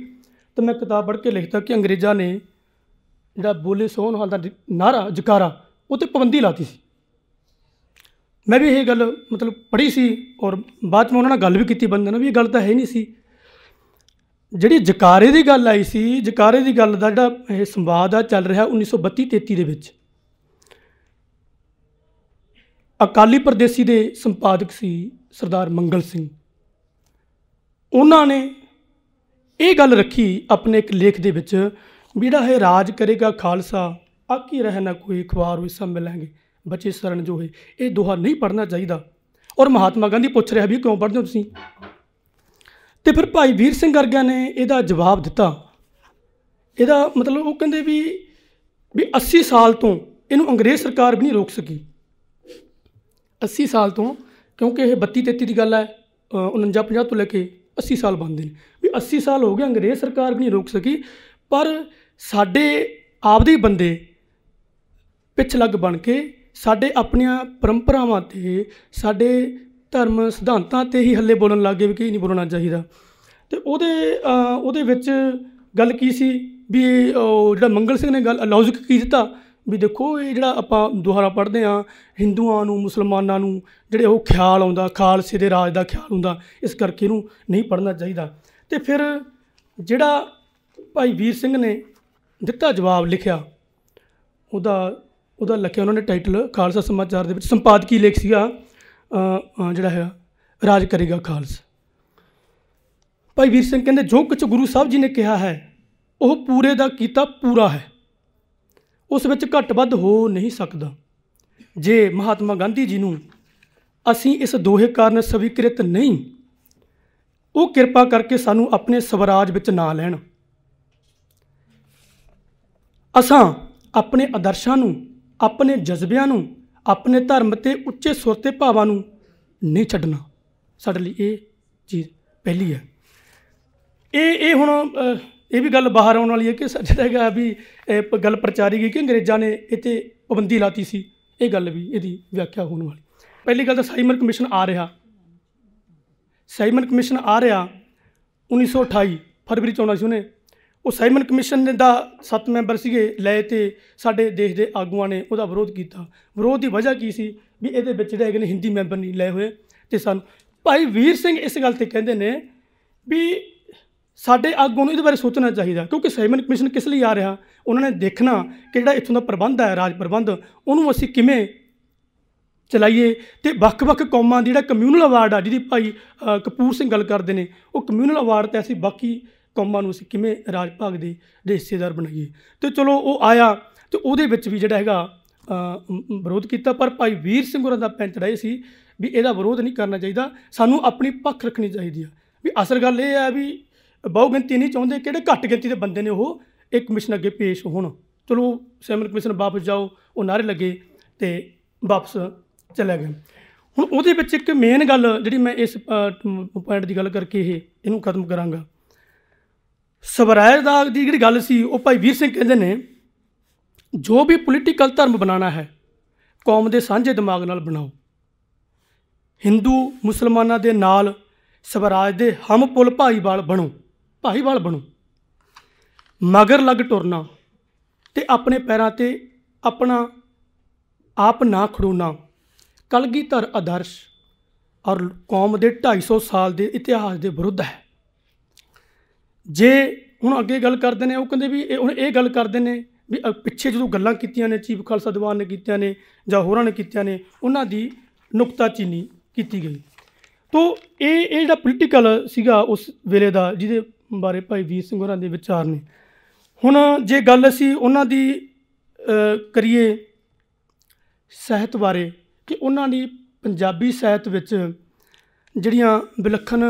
ਤੇ ਮੈਂ ਕਿਤਾਬ ਪੜ੍ਹ ਕੇ ਲਿਖਤਾ ਕਿ ਅੰਗਰੇਜ਼ਾਂ ਨੇ ਜਿਹੜਾ ਬੋਲੇ ਸੋਹਣ ਹਾਲ ਦਾ ਨਾਰਾ ਜਕਾਰਾ ਉਹ ਤੇ ਪਾਬੰਦੀ ਲਾਤੀ ਸੀ ਮੈਂ ਵੀ ਇਹ ਗੱਲ ਮਤਲਬ ਪੜ੍ਹੀ ਸੀ ਔਰ ਬਾਅਦ ਵਿੱਚ ਉਹਨਾਂ ਨਾਲ ਗੱਲ ਵੀ ਕੀਤੀ ਬੰਦੇ ਨਾਲ ਵੀ ਇਹ ਗੱਲ ਤਾਂ ਹੈ ਨਹੀਂ ਸੀ ਜਿਹੜੀ ਜਕਾਰੇ ਦੀ ਗੱਲ ਆਈ ਸੀ ਜਕਾਰੇ ਦੀ ਗੱਲ ਦਾ ਜਿਹੜਾ ਇਹ ਸੰਵਾਦ ਆ ਚੱਲ ਰਿਹਾ 1932-33 ਦੇ ਵਿੱਚ ਅਕਾਲੀ ਪ੍ਰਦੇਸੀ ਦੇ ਸੰਪਾਦਕ ਸੀ ਸਰਦਾਰ ਮੰਗਲ ਸਿੰਘ ਉਹਨਾਂ ਨੇ ਇਹ ਗੱਲ ਰੱਖੀ ਆਪਣੇ ਇੱਕ ਲੇਖ ਦੇ ਵਿੱਚ ਜਿਹੜਾ ਇਹ ਰਾਜ ਕਰੇਗਾ ਖਾਲਸਾ ਆਕੀ ਰਹਿਣਾ ਕੋਈ ਖਵਾਰ ਵੀ ਸਭ ਮਿਲਾਂਗੇ ਬੱਚੇ ਸਰਣ ਜੋ ਹੈ ਇਹ ਦੋਹਾ ਨਹੀਂ ਪੜਨਾ ਚਾਹੀਦਾ ਔਰ ਮਹਾਤਮਾ ਗਾਂਧੀ ਪੁੱਛ ਰਿਹਾ ਵੀ ਕਿਉਂ ਪੜਦੇ ਹੋ ਤੁਸੀਂ ਤੇ ਫਿਰ ਭਾਈ ਵੀਰ ਸਿੰਘ ਵਰਗਿਆਂ ਨੇ ਇਹਦਾ ਜਵਾਬ ਦਿੱਤਾ ਇਹਦਾ ਮਤਲਬ ਉਹ ਕਹਿੰਦੇ ਵੀ ਵੀ 80 ਸਾਲ ਤੋਂ ਇਹਨੂੰ ਅੰਗਰੇਜ਼ ਸਰਕਾਰ ਵੀ ਨਹੀਂ ਰੋਕ ਸਕੀ 80 ਸਾਲ ਤੋਂ ਕਿਉਂਕਿ ਇਹ 32 33 ਦੀ ਗੱਲ ਹੈ 49 50 ਤੋਂ ਲੈ ਕੇ 80 ਸਾਲ ਬੰਦੇ ਨੇ ਵੀ 80 ਸਾਲ ਹੋ ਗਏ ਅੰਗਰੇਜ਼ ਸਰਕਾਰ ਵੀ ਨਹੀਂ ਰੋਕ ਸਕੀ ਪਰ ਸਾਡੇ ਆਪਦੇ ਬੰਦੇ ਪਿੱਛ ਲੱਗ ਬਣ ਕੇ ਸਾਡੇ ਆਪਣੀਆਂ ਪਰੰਪਰਾਵਾਂ 'ਤੇ ਸਾਡੇ ਧਰਮ ਸਿਧਾਂਤਾਂ 'ਤੇ ਹੀ ਹੱਲੇ ਬੋਲਣ ਲੱਗੇ ਵੀ ਕੀ ਨਹੀਂ ਬੋਲਣਾ ਚਾਹੀਦਾ ਤੇ ਉਹਦੇ ਉਹਦੇ ਵਿੱਚ ਗੱਲ ਕੀ ਸੀ ਵੀ ਉਹ ਜਿਹੜਾ ਮੰਗਲ ਸਿੰਘ ਨੇ ਗੱਲ ਲੌਜਿਕ ਕੀ ਦਿੱਤਾ ਵੀ ਦੇਖੋ ਇਹ ਜਿਹੜਾ ਆਪਾਂ ਦੁਹਾਰਾ ਪੜ੍ਹਦੇ ਆ ਹਿੰਦੂਆਂ ਨੂੰ ਮੁਸਲਮਾਨਾਂ ਨੂੰ ਜਿਹੜੇ ਉਹ ਖਿਆਲ ਆਉਂਦਾ ਖਾਲਸੇ ਦੇ ਰਾਜ ਦਾ ਖਿਆਲ ਹੁੰਦਾ ਇਸ ਕਰਕੇ ਇਹਨੂੰ ਨਹੀਂ ਪੜ੍ਹਨਾ ਚਾਹੀਦਾ ਤੇ ਫਿਰ ਜਿਹੜਾ ਭਾਈ ਵੀਰ ਸਿੰਘ ਨੇ ਦਿੱਤਾ ਜਵਾਬ ਲਿਖਿਆ ਉਹਦਾ ਉਹਦਾ ਲਿਖਿਆ ਉਹਨਾਂ ਨੇ ਟਾਈਟਲ ਖਾਲਸਾ ਸਮਾਚਾਰ ਦੇ ਵਿੱਚ ਸੰਪਾਦਕੀ ਲੇਖ ਸੀਗਾ ਜਿਹੜਾ ਹੈ ਰਾਜ ਕਰੇਗਾ ਖਾਲਸ ਭਾਈ ਵੀਰ ਸਿੰਘ ਕਹਿੰਦੇ ਜੋ ਕੁਝ ਗੁਰੂ ਸਾਹਿਬ ਜੀ ਨੇ ਕਿਹਾ ਹੈ ਉਹ ਪੂਰੇ ਦਾ ਕੀਤਾ ਪੂਰਾ ਹੈ ਉਸ ਵਿੱਚ ਘੱਟ ਵੱਧ ਹੋ ਨਹੀਂ ਸਕਦਾ ਜੇ ਮਹਾਤਮਾ ਗਾਂਧੀ ਜੀ ਨੂੰ ਅਸੀਂ ਇਸ ਦੋਹੇ ਕਾਰਨ ਸਵੀਕ੍ਰਿਤ ਨਹੀਂ ਉਹ ਕਿਰਪਾ ਕਰਕੇ ਸਾਨੂੰ ਆਪਣੇ ਸਵਰਾਜ ਵਿੱਚ ਨਾ ਲੈਣ ਅਸਾਂ ਆਪਣੇ ਆਦਰਸ਼ਾਂ ਨੂੰ ਆਪਣੇ ਜਜ਼ਬਿਆਂ ਨੂੰ ਆਪਣੇ ਧਰਮ ਤੇ ਉੱਚੇ ਸੁਰ ਤੇ ਭਾਵਾਂ ਨੂੰ ਨਹੀਂ ਛੱਡਣਾ ਸਾਡੇ ਲਈ ਇਹ ਚੀਜ਼ ਪਹਿਲੀ ਹੈ ਇਹ ਇਹ ਹੁਣ ਇਹ ਵੀ ਗੱਲ ਬਾਹਰ ਆਉਣ ਵਾਲੀ ਹੈ ਕਿ ਜਿਹੜਾ ਹੈਗਾ ਵੀ ਇਹ ਗੱਲ ਪ੍ਰਚਾਰੀ ਗਈ ਕਿ ਅੰਗਰੇਜ਼ਾਂ ਨੇ ਇੱਥੇ ਪਾਬੰਦੀ ਲਾਤੀ ਸੀ ਇਹ ਗੱਲ ਵੀ ਇਹਦੀ ਵਿਆਖਿਆ ਹੋਣ ਵਾਲੀ ਪਹਿਲੀ ਗੱਲ ਤਾਂ ਸਾਈਮਨ ਕਮਿਸ਼ਨ ਆ ਰਿਹਾ ਸਾਈਮਨ ਕਮਿਸ਼ਨ ਆ ਰਿਹਾ 1928 ਫਰਵਰੀ ਚ ਆਉਣਾ ਸੀ ਉਹਨੇ ਉਹ ਸਾਈਮਨ ਕਮਿਸ਼ਨ ਦਾ 7 ਮੈਂਬਰ ਸੀਗੇ ਲਏ ਤੇ ਸਾਡੇ ਦੇਸ਼ ਦੇ ਆਗੂਆਂ ਨੇ ਉਹਦਾ ਵਿਰੋਧ ਕੀਤਾ ਵਿਰੋਧ ਦੀ ਵਜ੍ਹਾ ਕੀ ਸੀ ਵੀ ਇਹਦੇ ਵਿੱਚ ਜਿਹੜੇ ਹੈਗੇ ਨੇ ਹਿੰਦੀ ਮੈਂਬਰ ਨਹੀਂ ਲਏ ਹੋਏ ਤੇ ਸਾਨੂੰ ਭਾਈ ਵੀਰ ਸਿੰਘ ਇਸ ਗੱਲ ਤੇ ਕਹਿੰਦੇ ਨੇ ਵੀ ਸਾਡੇ ਆਗੂਆਂ ਨੂੰ ਇਹਦੇ ਬਾਰੇ ਸੋਚਣਾ ਚਾਹੀਦਾ ਕਿਉਂਕਿ ਸਾਈਮਨ ਕਮਿਸ਼ਨ ਕਿਸ ਲਈ ਆ ਰਿਹਾ ਉਹਨਾਂ ਨੇ ਦੇਖਣਾ ਕਿ ਜਿਹੜਾ ਇੱਥੋਂ ਦਾ ਪ੍ਰਬੰਧ ਹੈ ਰਾਜ ਪ੍ਰਬੰਧ ਉਹਨੂੰ ਅਸੀਂ ਕਿਵੇਂ ਚਲਾਈਏ ਤੇ ਵੱਖ-ਵੱਖ ਕੌਮਾਂ ਦੀ ਜਿਹੜਾ ਕਮਿਊਨਲ ਅਵਾਰਡ ਆ ਜਿਹਦੀ ਭਾਈ ਕਪੂਰ ਸਿੰਘ ਗੱਲ ਕਰਦੇ ਨੇ ਉਹ ਕਮਿਊਨਲ ਅਵਾਰਡ ਤੇ ਅਸੀਂ ਬਾਕੀ ਕੌਮਾਂ ਨੂੰ ਅਸੀਂ ਕਿਵੇਂ ਰਾਜ ਭਾਗ ਦੇ ਹਿੱਸੇਦਾਰ ਬਣਾਈਏ ਤੇ ਚਲੋ ਉਹ ਆਇਆ ਤੇ ਉਹਦੇ ਵਿੱਚ ਵੀ ਜਿਹੜਾ ਹੈਗਾ ਵਿਰੋਧ ਕੀਤਾ ਪਰ ਭਾਈ ਵੀਰ ਸਿੰਘ ਹੋਰਾਂ ਦਾ ਪੈਂਚ ਰਹੇ ਸੀ ਵੀ ਇਹਦਾ ਵਿਰੋਧ ਨਹੀਂ ਕਰਨਾ ਚਾਹੀਦਾ ਸਾਨੂੰ ਆਪਣੀ ਪੱਖ ਰੱਖਣੀ ਚਾਹੀਦੀ ਆ ਵੀ ਅਸਲ ਗੱਲ ਇਹ ਆ ਵੀ ਬਹੁ ਗਿਣਤੀ ਨਹੀਂ ਚਾਹੁੰਦੇ ਕਿਹੜੇ ਘੱਟ ਗਿਣਤੀ ਦੇ ਬੰਦੇ ਨੇ ਉਹ ਇੱਕ ਕਮਿਸ਼ਨ ਅੱਗੇ ਪੇਸ਼ ਹੋਣ ਚਲੋ ਸੈਮਨ ਕਮਿਸ਼ਨ ਵਾਪਸ ਜਾਓ ਉਹ ਨਾਰੇ ਲੱਗੇ ਤੇ ਵਾਪਸ ਚਲੇ ਗਏ ਹੁਣ ਉਹਦੇ ਵਿੱਚ ਇੱਕ ਮੇਨ ਗੱਲ ਜਿਹੜੀ ਮੈਂ ਇਸ ਪੁਆਇੰਟ ਦੀ ਗੱਲ ਕਰਕੇ ਇਹ ਇਹਨੂੰ ਖਤਮ ਕਰਾਂਗਾ ਸਵਰਾਜ ਦਾ ਦੀ ਜਿਹੜੀ ਗੱਲ ਸੀ ਉਹ ਭਾਈ ਵੀਰ ਸਿੰਘ ਕਹਿੰਦੇ ਨੇ ਜੋ ਵੀ ਪੋਲੀਟੀਕਲ ਧਰਮ ਬਣਾਉਣਾ ਹੈ ਕੌਮ ਦੇ ਸਾਂਝੇ ਦਿਮਾਗ ਨਾਲ ਬਣਾਓ Hindu ਮੁਸਲਮਾਨਾਂ ਦੇ ਨਾਲ ਸਵਰਾਜ ਦੇ ਹਮ ਹਮਪੁਲ ਭਾਈਵਾਲ ਬਣੋ ਭਾਈਵਾਲ ਬਣੋ ਮਗਰ ਲੱਗ ਟੁਰਨਾ ਤੇ ਆਪਣੇ ਪੈਰਾਂ ਤੇ ਆਪਣਾ ਆਪ ਨਾ ਖੜੋਣਾ ਕਲਗੀਧਰ ਆਦਰਸ਼ ਔਰ ਕੌਮ ਦੇ 250 ਸਾਲ ਦੇ ਇਤਿਹਾਸ ਦੇ ਵਿਰੁੱਧ ਹੈ ਜੇ ਹੁਣ ਅੱਗੇ ਗੱਲ ਕਰਦੇ ਨੇ ਉਹ ਕਹਿੰਦੇ ਵੀ ਇਹ ਹੁਣ ਇਹ ਗੱਲ ਕਰਦੇ ਨੇ ਵੀ ਪਿੱਛੇ ਜਦੋਂ ਗੱਲਾਂ ਕੀਤੀਆਂ ਨੇ ਚੀਫ ਖਾਲਸਾ ਦੀਵਾਨ ਨੇ ਕੀਤੀਆਂ ਨੇ ਜਾਂ ਹੋਰਾਂ ਨੇ ਕੀਤੀਆਂ ਨੇ ਉਹਨਾਂ ਦੀ ਨੁਕਤਾਚੀਨੀ ਕੀਤੀ ਗਈ ਤੋਂ ਇਹ ਇਹ ਜਿਹੜਾ ਪੋਲਿਟੀਕਲ ਸੀਗਾ ਉਸ ਵੇਲੇ ਦਾ ਜਿਹਦੇ ਬਾਰੇ ਭਾਈ ਵੀਰ ਸਿੰਘ ਹੋਰਾਂ ਦੇ ਵਿਚਾਰ ਨੇ ਹੁਣ ਜੇ ਗੱਲ ਅਸੀਂ ਉਹਨਾਂ ਦੀ ਕਰੀਏ ਸਹਿਤ ਬਾਰੇ ਕਿ ਉਹਨਾਂ ਦੀ ਪੰਜਾਬੀ ਸਹਿਤ ਵਿੱਚ ਜਿਹੜੀਆਂ ਵਿਲੱਖਣ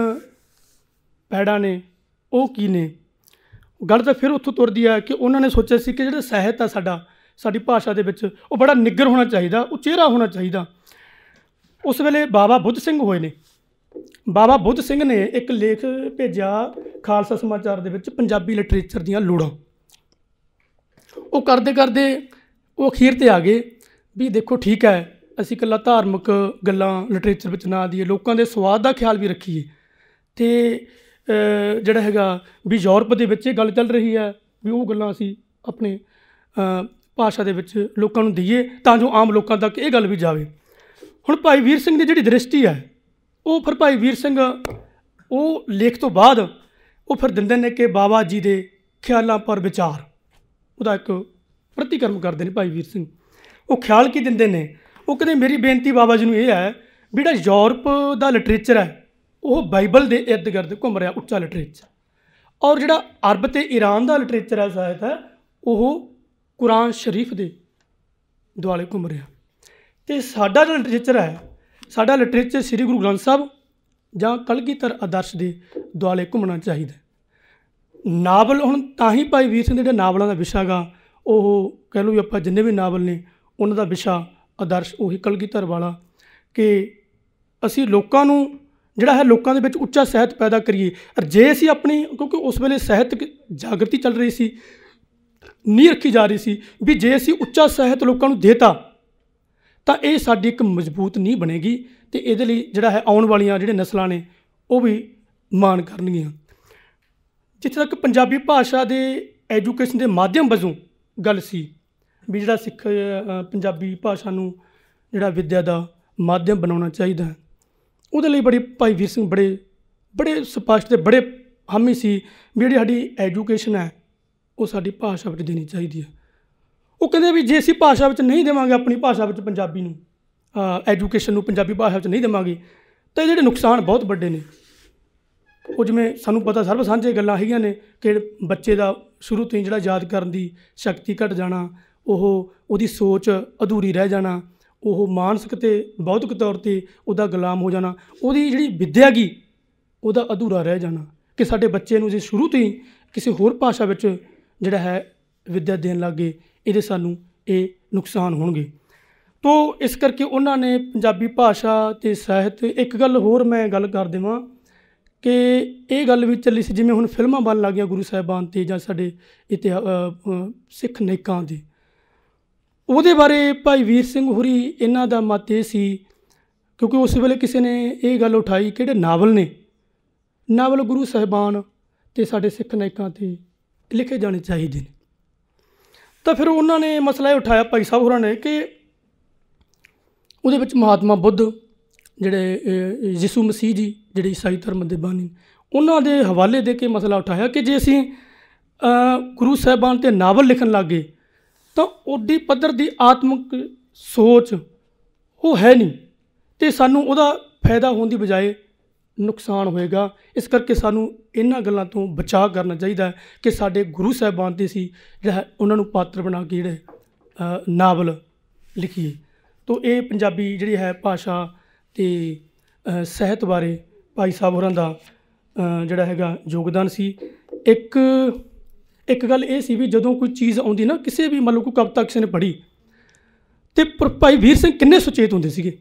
ਪੈੜਾਂ ਨੇ ਉਹ ਕੀ ਨੇ ਗੱਲ ਤਾਂ ਫਿਰ ਉੱਥੋਂ ਤੁਰਦੀ ਆ ਕਿ ਉਹਨਾਂ ਨੇ ਸੋਚਿਆ ਸੀ ਕਿ ਜਿਹੜਾ ਸਹਿਤ ਆ ਸਾਡਾ ਸਾਡੀ ਭਾਸ਼ਾ ਦੇ ਵਿੱਚ ਉਹ ਬੜਾ ਨਿੱਗਰ ਹੋਣਾ ਚਾਹੀਦਾ ਉਹ ਚਿਹਰਾ ਹੋਣਾ ਚਾਹੀਦਾ ਉਸ ਵੇਲੇ ਬਾਬਾ ਬੁੱਧ ਸਿੰਘ ਹੋਏ ਨੇ ਬਾਬਾ ਬੁੱਧ ਸਿੰਘ ਨੇ ਇੱਕ ਲੇਖ ਭੇਜਿਆ ਖਾਲਸਾ ਸਮਾਚਾਰ ਦੇ ਵਿੱਚ ਪੰਜਾਬੀ ਲਿਟਰੇਚਰ ਦੀਆਂ ਲੋੜਾਂ ਉਹ ਕਰਦੇ ਕਰਦੇ ਉਹ ਅਖੀਰ ਤੇ ਆ ਗਏ ਵੀ ਦੇਖੋ ਠੀਕ ਹੈ ਅਸੀਂ ਕੱਲਾ ਧਾਰਮਿਕ ਗੱਲਾਂ ਲਿਟਰੇਚਰ ਵਿੱਚ ਨਾ ਦੀਏ ਲੋਕਾਂ ਦੇ ਸਵਾਦ ਦਾ ਖਿਆਲ ਵੀ ਰੱਖੀਏ ਤੇ ਜਿਹੜਾ ਹੈਗਾ ਵੀ ਯੂਰਪ ਦੇ ਵਿੱਚ ਇਹ ਗੱਲ ਚੱਲ ਰਹੀ ਹੈ ਵੀ ਉਹ ਗੱਲਾਂ ਅਸੀਂ ਆਪਣੇ ਭਾਸ਼ਾ ਦੇ ਵਿੱਚ ਲੋਕਾਂ ਨੂੰ ਦਈਏ ਤਾਂ ਜੋ ਆਮ ਲੋਕਾਂ ਤੱਕ ਇਹ ਗੱਲ ਵੀ ਜਾਵੇ ਹੁਣ ਭਾਈ ਵੀਰ ਸਿੰਘ ਦੀ ਜਿਹੜੀ ਦ੍ਰਿਸ਼ਟੀ ਹੈ ਉਹ ਫਿਰ ਭਾਈ ਵੀਰ ਸਿੰਘ ਉਹ ਲੇਖ ਤੋਂ ਬਾਅਦ ਉਹ ਫਿਰ ਦਿੰਦੇ ਨੇ ਕਿ ਬਾਬਾ ਜੀ ਦੇ ਖਿਆਲਾਂ ਪਰ ਵਿਚਾਰ ਉਹਦਾ ਇੱਕ ਪ੍ਰਤੀਕਰਮ ਕਰਦੇ ਨੇ ਭਾਈ ਵੀਰ ਸਿੰਘ ਉਹ ਖਿਆਲ ਕੀ ਦਿੰਦੇ ਨੇ ਉਹ ਕਹਿੰਦੇ ਮੇਰੀ ਬੇਨਤੀ ਬਾਬਾ ਜੀ ਨੂੰ ਇਹ ਹੈ ਜਿਹੜਾ ਯੂਰਪ ਦਾ ਲਿਟਰੇਚਰ ਹੈ ਉਹ ਬਾਈਬਲ ਦੇ ਇਰਦ ਗਿਰਦ ਘੁੰਮ ਰਿਹਾ ਉੱਚਾ ਲਿਟਰੇਚਰ ਔਰ ਜਿਹੜਾ ਅਰਬ ਤੇ ਈਰਾਨ ਦਾ ਲਿਟਰੇਚਰ ਹੈ ਸ਼ਾਇਦ ਹੈ ਉਹ ਕੁਰਾਨ ਸ਼ਰੀਫ ਦੇ ਦੁਆਲੇ ਘੁੰਮ ਰਿਹਾ ਤੇ ਸਾਡਾ ਜਿਹੜਾ ਲਿਟਰੇਚਰ ਹੈ ਸਾਡਾ ਲਿਟਰੇਚਰ ਸ੍ਰੀ ਗੁਰੂ ਗ੍ਰੰਥ ਸਾਹਿਬ ਜਾਂ ਕਲਗੀਧਰ ਆਦਰਸ਼ ਦੇ ਦੁਆਲੇ ਘੁੰਮਣਾ ਚਾਹੀਦਾ ਨਾਵਲ ਹੁਣ ਤਾਂ ਹੀ ਭਾਈ ਵੀਰ ਸਿੰਘ ਦੇ ਜਿਹੜੇ ਨਾਵਲਾਂ ਦਾ ਵਿਸ਼ਾਗਾ ਉਹ ਕਹਿ ਲਓ ਵੀ ਆਪਾਂ ਜਿੰਨੇ ਵੀ ਨਾਵਲ ਨੇ ਉਹਨਾਂ ਦਾ ਵਿਸ਼ਾ ਆਦਰਸ਼ ਉਹੀ ਕਲਗੀਧਰ ਵਾਲਾ ਕਿ ਅਸੀਂ ਲੋਕਾਂ ਨੂੰ ਜਿਹੜਾ ਹੈ ਲੋਕਾਂ ਦੇ ਵਿੱਚ ਉੱਚਾ ਸਹਿਤ ਪੈਦਾ ਕਰੀਏ ਔਰ ਜੇ ਅਸੀਂ ਆਪਣੀ ਕਿਉਂਕਿ ਉਸ ਵੇਲੇ ਸਹਿਤ ਜਾਗਰਤੀ ਚੱਲ ਰਹੀ ਸੀ ਨੀ ਰੱਖੀ ਜਾ ਰਹੀ ਸੀ ਵੀ ਜੇ ਅਸੀਂ ਉੱਚਾ ਸਹਿਤ ਲੋਕਾਂ ਨੂੰ ਦੇਤਾ ਤਾਂ ਇਹ ਸਾਡੀ ਇੱਕ ਮਜ਼ਬੂਤ ਨਹੀਂ ਬਣੇਗੀ ਤੇ ਇਹਦੇ ਲਈ ਜਿਹੜਾ ਹੈ ਆਉਣ ਵਾਲੀਆਂ ਜਿਹੜੇ ਨਸਲਾਂ ਨੇ ਉਹ ਵੀ ਮਾਣ ਕਰਨਗੀਆਂ ਜਿੱਥੇ ਤੱਕ ਪੰਜਾਬੀ ਭਾਸ਼ਾ ਦੇ ਐਜੂਕੇਸ਼ਨ ਦੇ ਮਾਧਿਅਮ ਵਜੋਂ ਗੱਲ ਸੀ ਵੀ ਜਿਹੜਾ ਸਿੱਖ ਪੰਜਾਬੀ ਭਾਸ਼ਾ ਨੂੰ ਜਿਹੜਾ ਵਿੱਦਿਆ ਦਾ ਮਾਧਿਅਮ ਬਣਾਉਣਾ ਚਾਹੀਦਾ ਹੈ ਉਹਦੇ ਲਈ ਬੜੀ ਭਾਈ ਵੀਰ ਸਿੰਘ ਬੜੇ ਬੜੇ ਸਪਸ਼ਟ ਤੇ ਬੜੇ ਹਾਮੀ ਸੀ ਜਿਹੜੀ ਸਾਡੀ ਐਜੂਕੇਸ਼ਨ ਹੈ ਉਹ ਸਾਡੀ ਭਾਸ਼ਾ ਵਿੱਚ ਦੇਣੀ ਚਾਹੀਦੀ ਹੈ ਉਹ ਕਹਿੰਦੇ ਵੀ ਜੇ ਅਸੀਂ ਭਾਸ਼ਾ ਵਿੱਚ ਨਹੀਂ ਦੇਵਾਂਗੇ ਆਪਣੀ ਭਾਸ਼ਾ ਵਿੱਚ ਪੰਜਾਬੀ ਨੂੰ ਐਜੂਕੇਸ਼ਨ ਨੂੰ ਪੰਜਾਬੀ ਭਾਸ਼ਾ ਵਿੱਚ ਨਹੀਂ ਦੇਵਾਂਗੇ ਤਾਂ ਇਹ ਜਿਹੜੇ ਨੁਕਸਾਨ ਬਹੁਤ ਵੱਡੇ ਨੇ ਉਹ ਜਿਵੇਂ ਸਾਨੂੰ ਪਤਾ ਸਰਬ ਸਾਂਝੇ ਗੱਲਾਂ ਹੈਗੀਆਂ ਨੇ ਕਿ ਬੱਚੇ ਦਾ ਸ਼ੁਰੂ ਤੋਂ ਹੀ ਜਿਹੜਾ ਯਾਦ ਕਰਨ ਦੀ ਸ਼ਕਤੀ ਘਟ ਜਾਣਾ ਉਹ ਉਹਦੀ ਸੋਚ ਅਧੂਰੀ ਰਹਿ ਜਾਣਾ ਉਹ ਮਾਨਸਿਕ ਤੇ ਬੌਧਿਕ ਤੌਰ ਤੇ ਉਹਦਾ ਗੁਲਾਮ ਹੋ ਜਾਣਾ ਉਹਦੀ ਜਿਹੜੀ ਵਿੱਦਿਆ ਗਈ ਉਹਦਾ ਅਧੂਰਾ ਰਹਿ ਜਾਣਾ ਕਿ ਸਾਡੇ ਬੱਚੇ ਨੂੰ ਜੇ ਸ਼ੁਰੂ ਤੋਂ ਹੀ ਕਿਸੇ ਹੋਰ ਭਾਸ਼ਾ ਵਿੱਚ ਜਿਹੜਾ ਹੈ ਵਿੱਦਿਆ ਦੇਣ ਲੱਗੇ ਇਹਦੇ ਸਾਨੂੰ ਇਹ ਨੁਕਸਾਨ ਹੋਣਗੇ ਤੋਂ ਇਸ ਕਰਕੇ ਉਹਨਾਂ ਨੇ ਪੰਜਾਬੀ ਭਾਸ਼ਾ ਤੇ ਸਾਹਿਤ ਇੱਕ ਗੱਲ ਹੋਰ ਮੈਂ ਗੱਲ ਕਰ ਦੇਵਾਂ ਕਿ ਇਹ ਗੱਲ ਵੀ ਚੱਲੀ ਸੀ ਜਿਵੇਂ ਹੁਣ ਫਿਲਮਾਂ ਬਣ ਲੱਗੀਆਂ ਗੁਰੂ ਸਾਹਿਬਾਨ ਤੇ ਜਾਂ ਸਾਡੇ ਇਤਿਹਾਸ ਸਿੱਖ ਨੇਕਾਂ ਦੀ ਉਹਦੇ ਬਾਰੇ ਭਾਈ ਵੀਰ ਸਿੰਘ ਹੁਰੀ ਇਹਨਾਂ ਦਾ ਮਤ ਇਹ ਸੀ ਕਿਉਂਕਿ ਉਸ ਵੇਲੇ ਕਿਸੇ ਨੇ ਇਹ ਗੱਲ ਉਠਾਈ ਕਿਹੜੇ ਨਾਵਲ ਨੇ ਨਾਵਲ ਗੁਰੂ ਸਹਿਬਾਨ ਤੇ ਸਾਡੇ ਸਿੱਖ ਨਾਇਕਾਂ ਤੇ ਲਿਖੇ ਜਾਣੇ ਚਾਹੀਦੇ ਨੇ ਤਾਂ ਫਿਰ ਉਹਨਾਂ ਨੇ ਮਸਲਾ ਇਹ ਉਠਾਇਆ ਭਾਈ ਸਾਹਿਬ ਹੋਰਾਂ ਨੇ ਕਿ ਉਹਦੇ ਵਿੱਚ ਮਹਾਤਮਾ ਬੁੱਧ ਜਿਹੜੇ ਯਿਸੂ ਮਸੀਹ ਜੀ ਜਿਹੜੇ ਈਸਾਈ ਧਰਮ ਦੇ ਬਾਨੀ ਉਹਨਾਂ ਦੇ ਹਵਾਲੇ ਦੇ ਕੇ ਮਸਲਾ ਉਠਾਇਆ ਕਿ ਜੇ ਅਸੀਂ ਗੁਰੂ ਸਾਹਿਬਾਨ ਤੇ ਨਾਵਲ ਲਿਖਣ ਲੱਗੇ ਤਾਂ ਉਡੀ ਪੱਧਰ ਦੀ ਆਤਮਿਕ ਸੋਚ ਉਹ ਹੈ ਨਹੀਂ ਤੇ ਸਾਨੂੰ ਉਹਦਾ ਫਾਇਦਾ ਹੋਣ ਦੀ ਬਜਾਏ ਨੁਕਸਾਨ ਹੋਏਗਾ ਇਸ ਕਰਕੇ ਸਾਨੂੰ ਇਹਨਾਂ ਗੱਲਾਂ ਤੋਂ ਬਚਾਅ ਕਰਨਾ ਚਾਹੀਦਾ ਹੈ ਕਿ ਸਾਡੇ ਗੁਰੂ ਸਾਹਿਬਾਨ ਦੇ ਸੀ ਜਿਹੜਾ ਉਹਨਾਂ ਨੂੰ ਪਾਤਰ ਬਣਾ ਕੇ ਜਿਹੜੇ ਨਾਵਲ ਲਿਖੀਏ ਤੋਂ ਇਹ ਪੰਜਾਬੀ ਜਿਹੜੀ ਹੈ ਭਾਸ਼ਾ ਤੇ ਸਹਿਤ ਬਾਰੇ ਭਾਈ ਸਾਹਿਬ ਹੋਰਾਂ ਦਾ ਜਿਹੜਾ ਹੈਗਾ ਯੋਗਦਾਨ ਸੀ ਇੱਕ ਇੱਕ ਗੱਲ ਇਹ ਸੀ ਵੀ ਜਦੋਂ ਕੋਈ ਚੀਜ਼ ਆਉਂਦੀ ਨਾ ਕਿਸੇ ਵੀ ਮਤਲਬ ਕੋਈ ਕਵਿਤਾ ਕਿਸੇ ਨੇ ਪੜ੍ਹੀ ਤੇ ਭਾਈ ਵੀਰ ਸਿੰਘ ਕਿੰਨੇ ਸੁਚੇਤ ਹੁੰਦੇ ਸੀਗੇ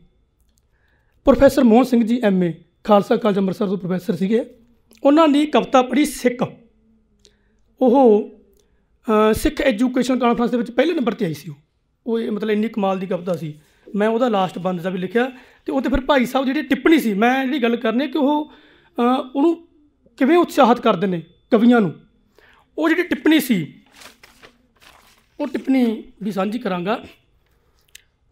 ਪ੍ਰੋਫੈਸਰ ਮੋਹਨ ਸਿੰਘ ਜੀ ਐਮਏ ਖਾਲਸਾ ਕਾਲਜ ਅੰਮ੍ਰਿਤਸਰ ਤੋਂ ਪ੍ਰੋਫੈਸਰ ਸੀਗੇ ਉਹਨਾਂ ਨੇ ਕਵਿਤਾ ਪੜ੍ਹੀ ਸਿੱਖ ਉਹ ਸਿੱਖ ਐਜੂਕੇਸ਼ਨ ਕਾਨਫਰੰਸ ਦੇ ਵਿੱਚ ਪਹਿਲੇ ਨੰਬਰ ਤੇ ਆਈ ਸੀ ਉਹ ਉਹ ਮਤਲਬ ਇੰਨੀ ਕਮਾਲ ਦੀ ਕਵਿਤਾ ਸੀ ਮੈਂ ਉਹਦਾ ਲਾਸਟ ਬੰਦ ਦਾ ਵੀ ਲਿਖਿਆ ਤੇ ਉਹ ਤੇ ਫਿਰ ਭਾਈ ਸਾਹਿਬ ਜਿਹੜੀ ਟਿੱਪਣੀ ਸੀ ਮੈਂ ਜਿਹੜੀ ਗੱਲ ਕਰਨੀ ਕਿ ਉਹ ਉਹਨੂੰ ਕਿਵੇਂ ਉਤਸ਼ਾਹਿਤ ਕਰਦੇ ਨੇ ਕਵੀਆਂ ਨੂੰ ਉਹ ਜਿਹੜੀ ਟਿੱਪਣੀ ਸੀ ਉਹ ਟਿੱਪਣੀ ਵੀ ਸਾਂਝੀ ਕਰਾਂਗਾ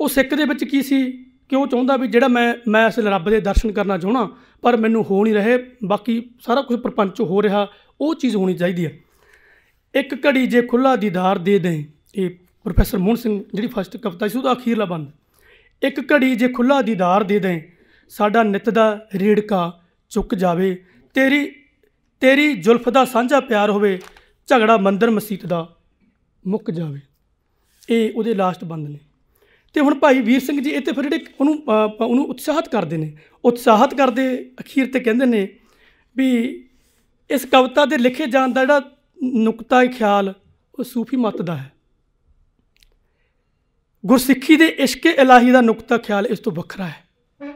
ਉਹ ਸਿੱਖ ਦੇ ਵਿੱਚ ਕੀ ਸੀ ਕਿ ਉਹ ਚਾਹੁੰਦਾ ਵੀ ਜਿਹੜਾ ਮੈਂ ਮੈਂ ਅਸਲ ਰੱਬ ਦੇ ਦਰਸ਼ਨ ਕਰਨਾ ਚਾਹਣਾ ਪਰ ਮੈਨੂੰ ਹੋ ਨਹੀਂ ਰਹੇ ਬਾਕੀ ਸਾਰਾ ਕੁਝ ਪ੍ਰਪੰਚ ਹੋ ਰਿਹਾ ਉਹ ਚੀਜ਼ ਹੋਣੀ ਚਾਹੀਦੀ ਹੈ ਇੱਕ ਘੜੀ ਜੇ ਖੁੱਲਾ ਦੀਦਾਰ ਦੇ ਦੇ ਇਹ ਪ੍ਰੋਫੈਸਰ ਮੋਹਨ ਸਿੰਘ ਜਿਹੜੀ ਫਸਟ ਕਵਿਤਾ ਸੀ ਉਹਦਾ ਅਖੀਰਲਾ ਬੰਦ ਇੱਕ ਘੜੀ ਜੇ ਖੁੱਲਾ ਦੀਦਾਰ ਦੇ ਦੇ ਸਾਡਾ ਨਿਤ ਦਾ ਰੇੜਕਾ ਚੁੱਕ ਜਾਵੇ ਤੇਰੀ ਤੇਰੀ ਜ਼ੁਲਫ ਦਾ ਸਾਂਝਾ ਪਿਆਰ ਹੋਵੇ ਝਗੜਾ ਮੰਦਰ ਮਸਜਿਦ ਦਾ ਮੁੱਕ ਜਾਵੇ ਇਹ ਉਹਦੇ ਲਾਸਟ ਬੰਦ ਨੇ ਤੇ ਹੁਣ ਭਾਈ ਵੀਰ ਸਿੰਘ ਜੀ ਇੱਥੇ ਫਿਰ ਜਿਹੜੇ ਉਹਨੂੰ ਉਹਨੂੰ ਉਤਸ਼ਾਹਿਤ ਕਰਦੇ ਨੇ ਉਤਸ਼ਾਹਿਤ ਕਰਦੇ ਅਖੀਰ ਤੇ ਕਹਿੰਦੇ ਨੇ ਵੀ ਇਸ ਕਵਿਤਾ ਦੇ ਲਿਖੇ ਜਾਣ ਦਾ ਜਿਹੜਾ ਨੁਕਤਾ ਹੀ ਖਿਆਲ ਉਹ ਸੂਫੀ ਮਤ ਦਾ ਹੈ ਗੁਰਸਿੱਖੀ ਦੇ ਇਸ਼ਕ ਇਲਾਹੀ ਦਾ ਨੁਕਤਾ ਖਿਆਲ ਇਸ ਤੋਂ ਵੱਖਰਾ ਹੈ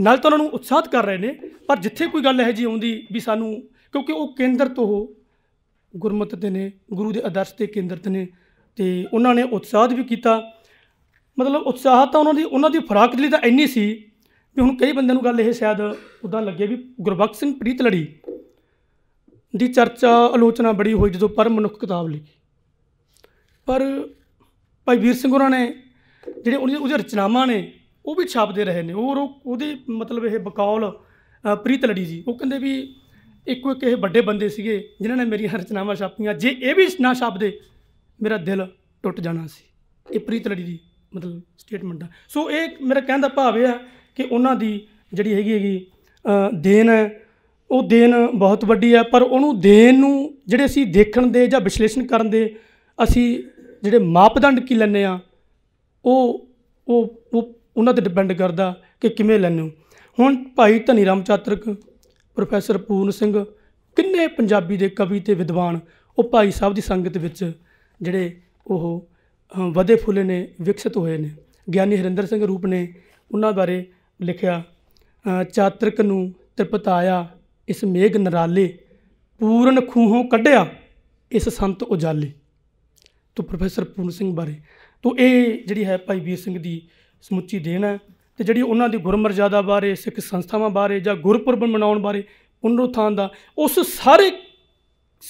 ਨਾਲ ਤਾਂ ਉਹਨਾਂ ਨੂੰ ਉਤਸ਼ਾਹਿਤ ਕਰ ਰਹੇ ਨੇ ਪਰ ਜਿੱਥੇ ਕੋਈ ਗੱਲ ਇਹ ਜੀ ਆਉਂਦੀ ਵੀ ਸਾਨੂੰ ਕਿਉਂਕਿ ਉਹ ਕੇਂਦਰ ਤੋਂ ਗੁਰਮਤਿ ਦੇ ਨੇ ਗੁਰੂ ਦੇ ਆਦਰਸ਼ ਤੇ ਕੇਂਦਰਿਤ ਨੇ ਤੇ ਉਹਨਾਂ ਨੇ ਉਤਸ਼ਾਹਤ ਵੀ ਕੀਤਾ ਮਤਲਬ ਉਤਸ਼ਾਹ ਤਾਂ ਉਹਨਾਂ ਦੀ ਉਹਨਾਂ ਦੀ ਫਰਾਕ ਜਿਹੜੀ ਤਾਂ ਇੰਨੀ ਸੀ ਵੀ ਹੁਣ ਕਈ ਬੰਦਿਆਂ ਨੂੰ ਗੱਲ ਇਹ ਸ਼ਾਇਦ ਉਦਾਂ ਲੱਗੇ ਵੀ ਗੁਰਬਖਸ਼ ਸਿੰਘ ਪ੍ਰੀਤ ਲੜੀ ਦੀ ਚਰਚਾ ਆਲੋਚਨਾ ਬੜੀ ਹੋਈ ਜਦੋਂ ਪਰ ਮਨੁੱਖ ਕਿਤਾਬ ਲਿਖੀ ਪਰ ਭਾਈ ਵੀਰ ਸਿੰਘ ਉਹਨਾਂ ਨੇ ਜਿਹੜੇ ਉਹਦੇ ਰਚਨਾਵਾਂ ਨੇ ਉਹ ਵੀ ਛਾਪਦੇ ਰਹੇ ਨੇ ਉਹ ਉਹਦੇ ਮਤਲਬ ਇਹ ਬਕੌਲ ਪ੍ਰੀਤ ਲੜੀ ਜੀ ਉਹ ਕਹਿੰਦੇ ਵੀ ਇੱਕੋ ਇੱਕ ਇਹ ਵੱਡੇ ਬੰਦੇ ਸੀਗੇ ਜਿਨ੍ਹਾਂ ਨੇ ਮੇਰੀਆਂ ਰਚਨਾਵਾਂ ਛਾਪੀਆਂ ਜੇ ਇਹ ਵੀ ਨਾ ਛਾਪਦੇ ਮੇਰਾ ਦਿਲ ਟੁੱਟ ਜਾਣਾ ਸੀ ਇਹ ਪ੍ਰੀਤ ਲੜੀ ਦੀ ਮਤਲਬ ਸਟੇਟਮੈਂਟ ਆ ਸੋ ਇਹ ਮੇਰਾ ਕਹਿਣ ਦਾ ਭਾਵ ਇਹ ਆ ਕਿ ਉਹਨਾਂ ਦੀ ਜਿਹੜੀ ਹੈਗੀ ਹੈਗੀ ਦੇਨ ਹੈ ਉਹ ਦੇਨ ਬਹੁਤ ਵੱਡੀ ਹੈ ਪਰ ਉਹਨੂੰ ਦੇਨ ਨੂੰ ਜਿਹੜੇ ਅਸੀਂ ਦੇਖਣ ਦੇ ਜਾਂ ਵਿਸ਼ਲੇਸ਼ਣ ਕਰਨ ਦੇ ਅਸੀਂ ਜਿਹੜੇ ਮਾਪਦੰਡ ਕੀ ਲੈਨੇ ਆ ਉਹ ਉਹ ਉਹਨਾਂ ਤੇ ਡਿਪੈਂਡ ਕਰਦਾ ਕਿ ਕਿਵੇਂ ਲੈਨੇ ਹੁਣ ਭਾਈ ਧਨੀ ਰਾਮ ਚਾਤਰਕ ਪ੍ਰੋਫੈਸਰ ਪੂਰਨ ਸਿੰਘ ਕਿੰਨੇ ਪੰਜਾਬੀ ਦੇ ਕਵੀ ਤੇ ਵਿਦਵਾਨ ਉਹ ਭਾਈ ਸਾਹਿਬ ਦੀ ਸੰਗਤ ਵਿੱਚ ਜਿਹੜੇ ਉਹ ਵਧੇ ਫੁੱਲੇ ਨੇ ਵਿਕਸਿਤ ਹੋਏ ਨੇ ਗਿਆਨੀ ਹਰਿੰਦਰ ਸਿੰਘ ਰੂਪ ਨੇ ਉਹਨਾਂ ਬਾਰੇ ਲਿਖਿਆ ਚਾਤਰਕ ਨੂੰ ਤ੍ਰਿਪਤਾਇਆ ਇਸ ਮੇਗ ਨਰਾਲੇ ਪੂਰਨ ਖੂਹੋਂ ਕੱਢਿਆ ਇਸ ਸੰਤ ਉਜਾਲੇ ਤੋਂ ਪ੍ਰੋਫੈਸਰ ਪੂਰਨ ਸਿੰਘ ਬਾਰੇ ਤੋਂ ਇਹ ਜਿਹੜੀ ਹੈ ਭਾਈ ਵੀਰ ਸਿੰਘ ਦੀ ਸਮੁੱਚੀ ਦੇਣ ਹੈ ਤੇ ਜਿਹੜੀ ਉਹਨਾਂ ਦੀ ਗੁਰਮਰਜ਼ਾਦਾ ਬਾਰੇ ਸਿੱਖ ਸੰਸਥਾਵਾਂ ਬਾਰੇ ਜਾਂ ਗੁਰਪੁਰਬ ਮਨਾਉਣ ਬਾਰੇ ਪੁਨਰੁਥਾਨ ਦਾ ਉਸ ਸਾਰੇ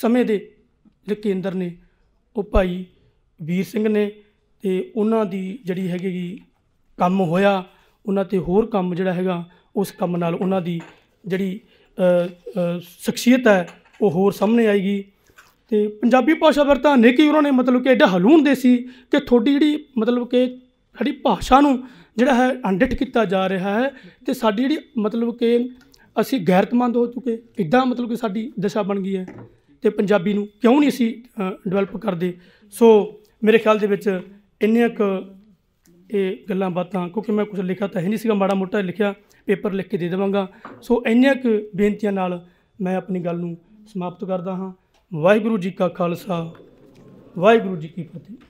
ਸਮੇਂ ਦੇ ਜਿਹੜੇ ਕੇਂਦਰ ਨੇ ਉਹ ਭਾਈ ਵੀਰ ਸਿੰਘ ਨੇ ਤੇ ਉਹਨਾਂ ਦੀ ਜਿਹੜੀ ਹੈਗੀ ਕੰਮ ਹੋਇਆ ਉਹਨਾਂ ਤੇ ਹੋਰ ਕੰਮ ਜਿਹੜਾ ਹੈਗਾ ਉਸ ਕੰਮ ਨਾਲ ਉਹਨਾਂ ਦੀ ਜਿਹੜੀ ਸ਼ਖਸੀਅਤ ਹੈ ਉਹ ਹੋਰ ਸਾਹਮਣੇ ਆਏਗੀ ਤੇ ਪੰਜਾਬੀ ਭਾਸ਼ਾ ਵਰਤਾ ਨੇ ਕਿ ਉਹਨਾਂ ਨੇ ਮਤਲਬ ਕਿ ਐਡਾ ਹਲੂਣ ਦੇ ਸੀ ਕਿ ਥੋੜੀ ਜਿਹੜੀ ਮਤਲਬ ਕਿ ਸਾਡੀ ਭਾਸ਼ਾ ਨੂੰ ਜਿਹੜਾ ਹੈ ਅੰਡਿਟ ਕੀਤਾ ਜਾ ਰਿਹਾ ਹੈ ਤੇ ਸਾਡੀ ਜਿਹੜੀ ਮਤਲਬ ਕਿ ਅਸੀਂ ਗੈਰਤਮੰਦ ਹੋ ਚੁੱਕੇ ਇਦਾਂ ਮਤਲਬ ਕਿ ਸਾਡੀ ਦਸ਼ਾ ਬਣ ਗਈ ਹੈ ਤੇ ਪੰਜਾਬੀ ਨੂੰ ਕਿਉਂ ਨਹੀਂ ਅਸੀਂ ਡਿਵੈਲਪ ਕਰਦੇ ਸੋ ਮੇਰੇ ਖਿਆਲ ਦੇ ਵਿੱਚ ਇੰਨੀਆਂ ਕੁ ਇਹ ਗੱਲਾਂ ਬਾਤਾਂ ਕਿਉਂਕਿ ਮੈਂ ਕੁਝ ਲਿਖਿਆ ਤਾਂ ਹੈ ਨਹੀਂ ਸੀਗਾ ਮਾੜਾ ਮੋਟਾ ਲਿਖਿਆ ਪੇਪਰ ਲਿਖ ਕੇ ਦੇ ਦੇਵਾਂਗਾ ਸੋ ਇੰਨੀਆਂ ਕੁ ਬੇਨਤੀਆਂ ਨਾਲ ਮੈਂ ਆਪਣੀ ਗੱਲ ਨੂੰ ਸਮਾਪਤ ਕਰਦਾ ਹਾਂ ਵਾਹਿਗੁਰੂ ਜੀ ਕਾ ਖਾਲਸਾ ਵਾਹਿਗੁਰੂ ਜੀ ਕੀ ਫਤਿਹ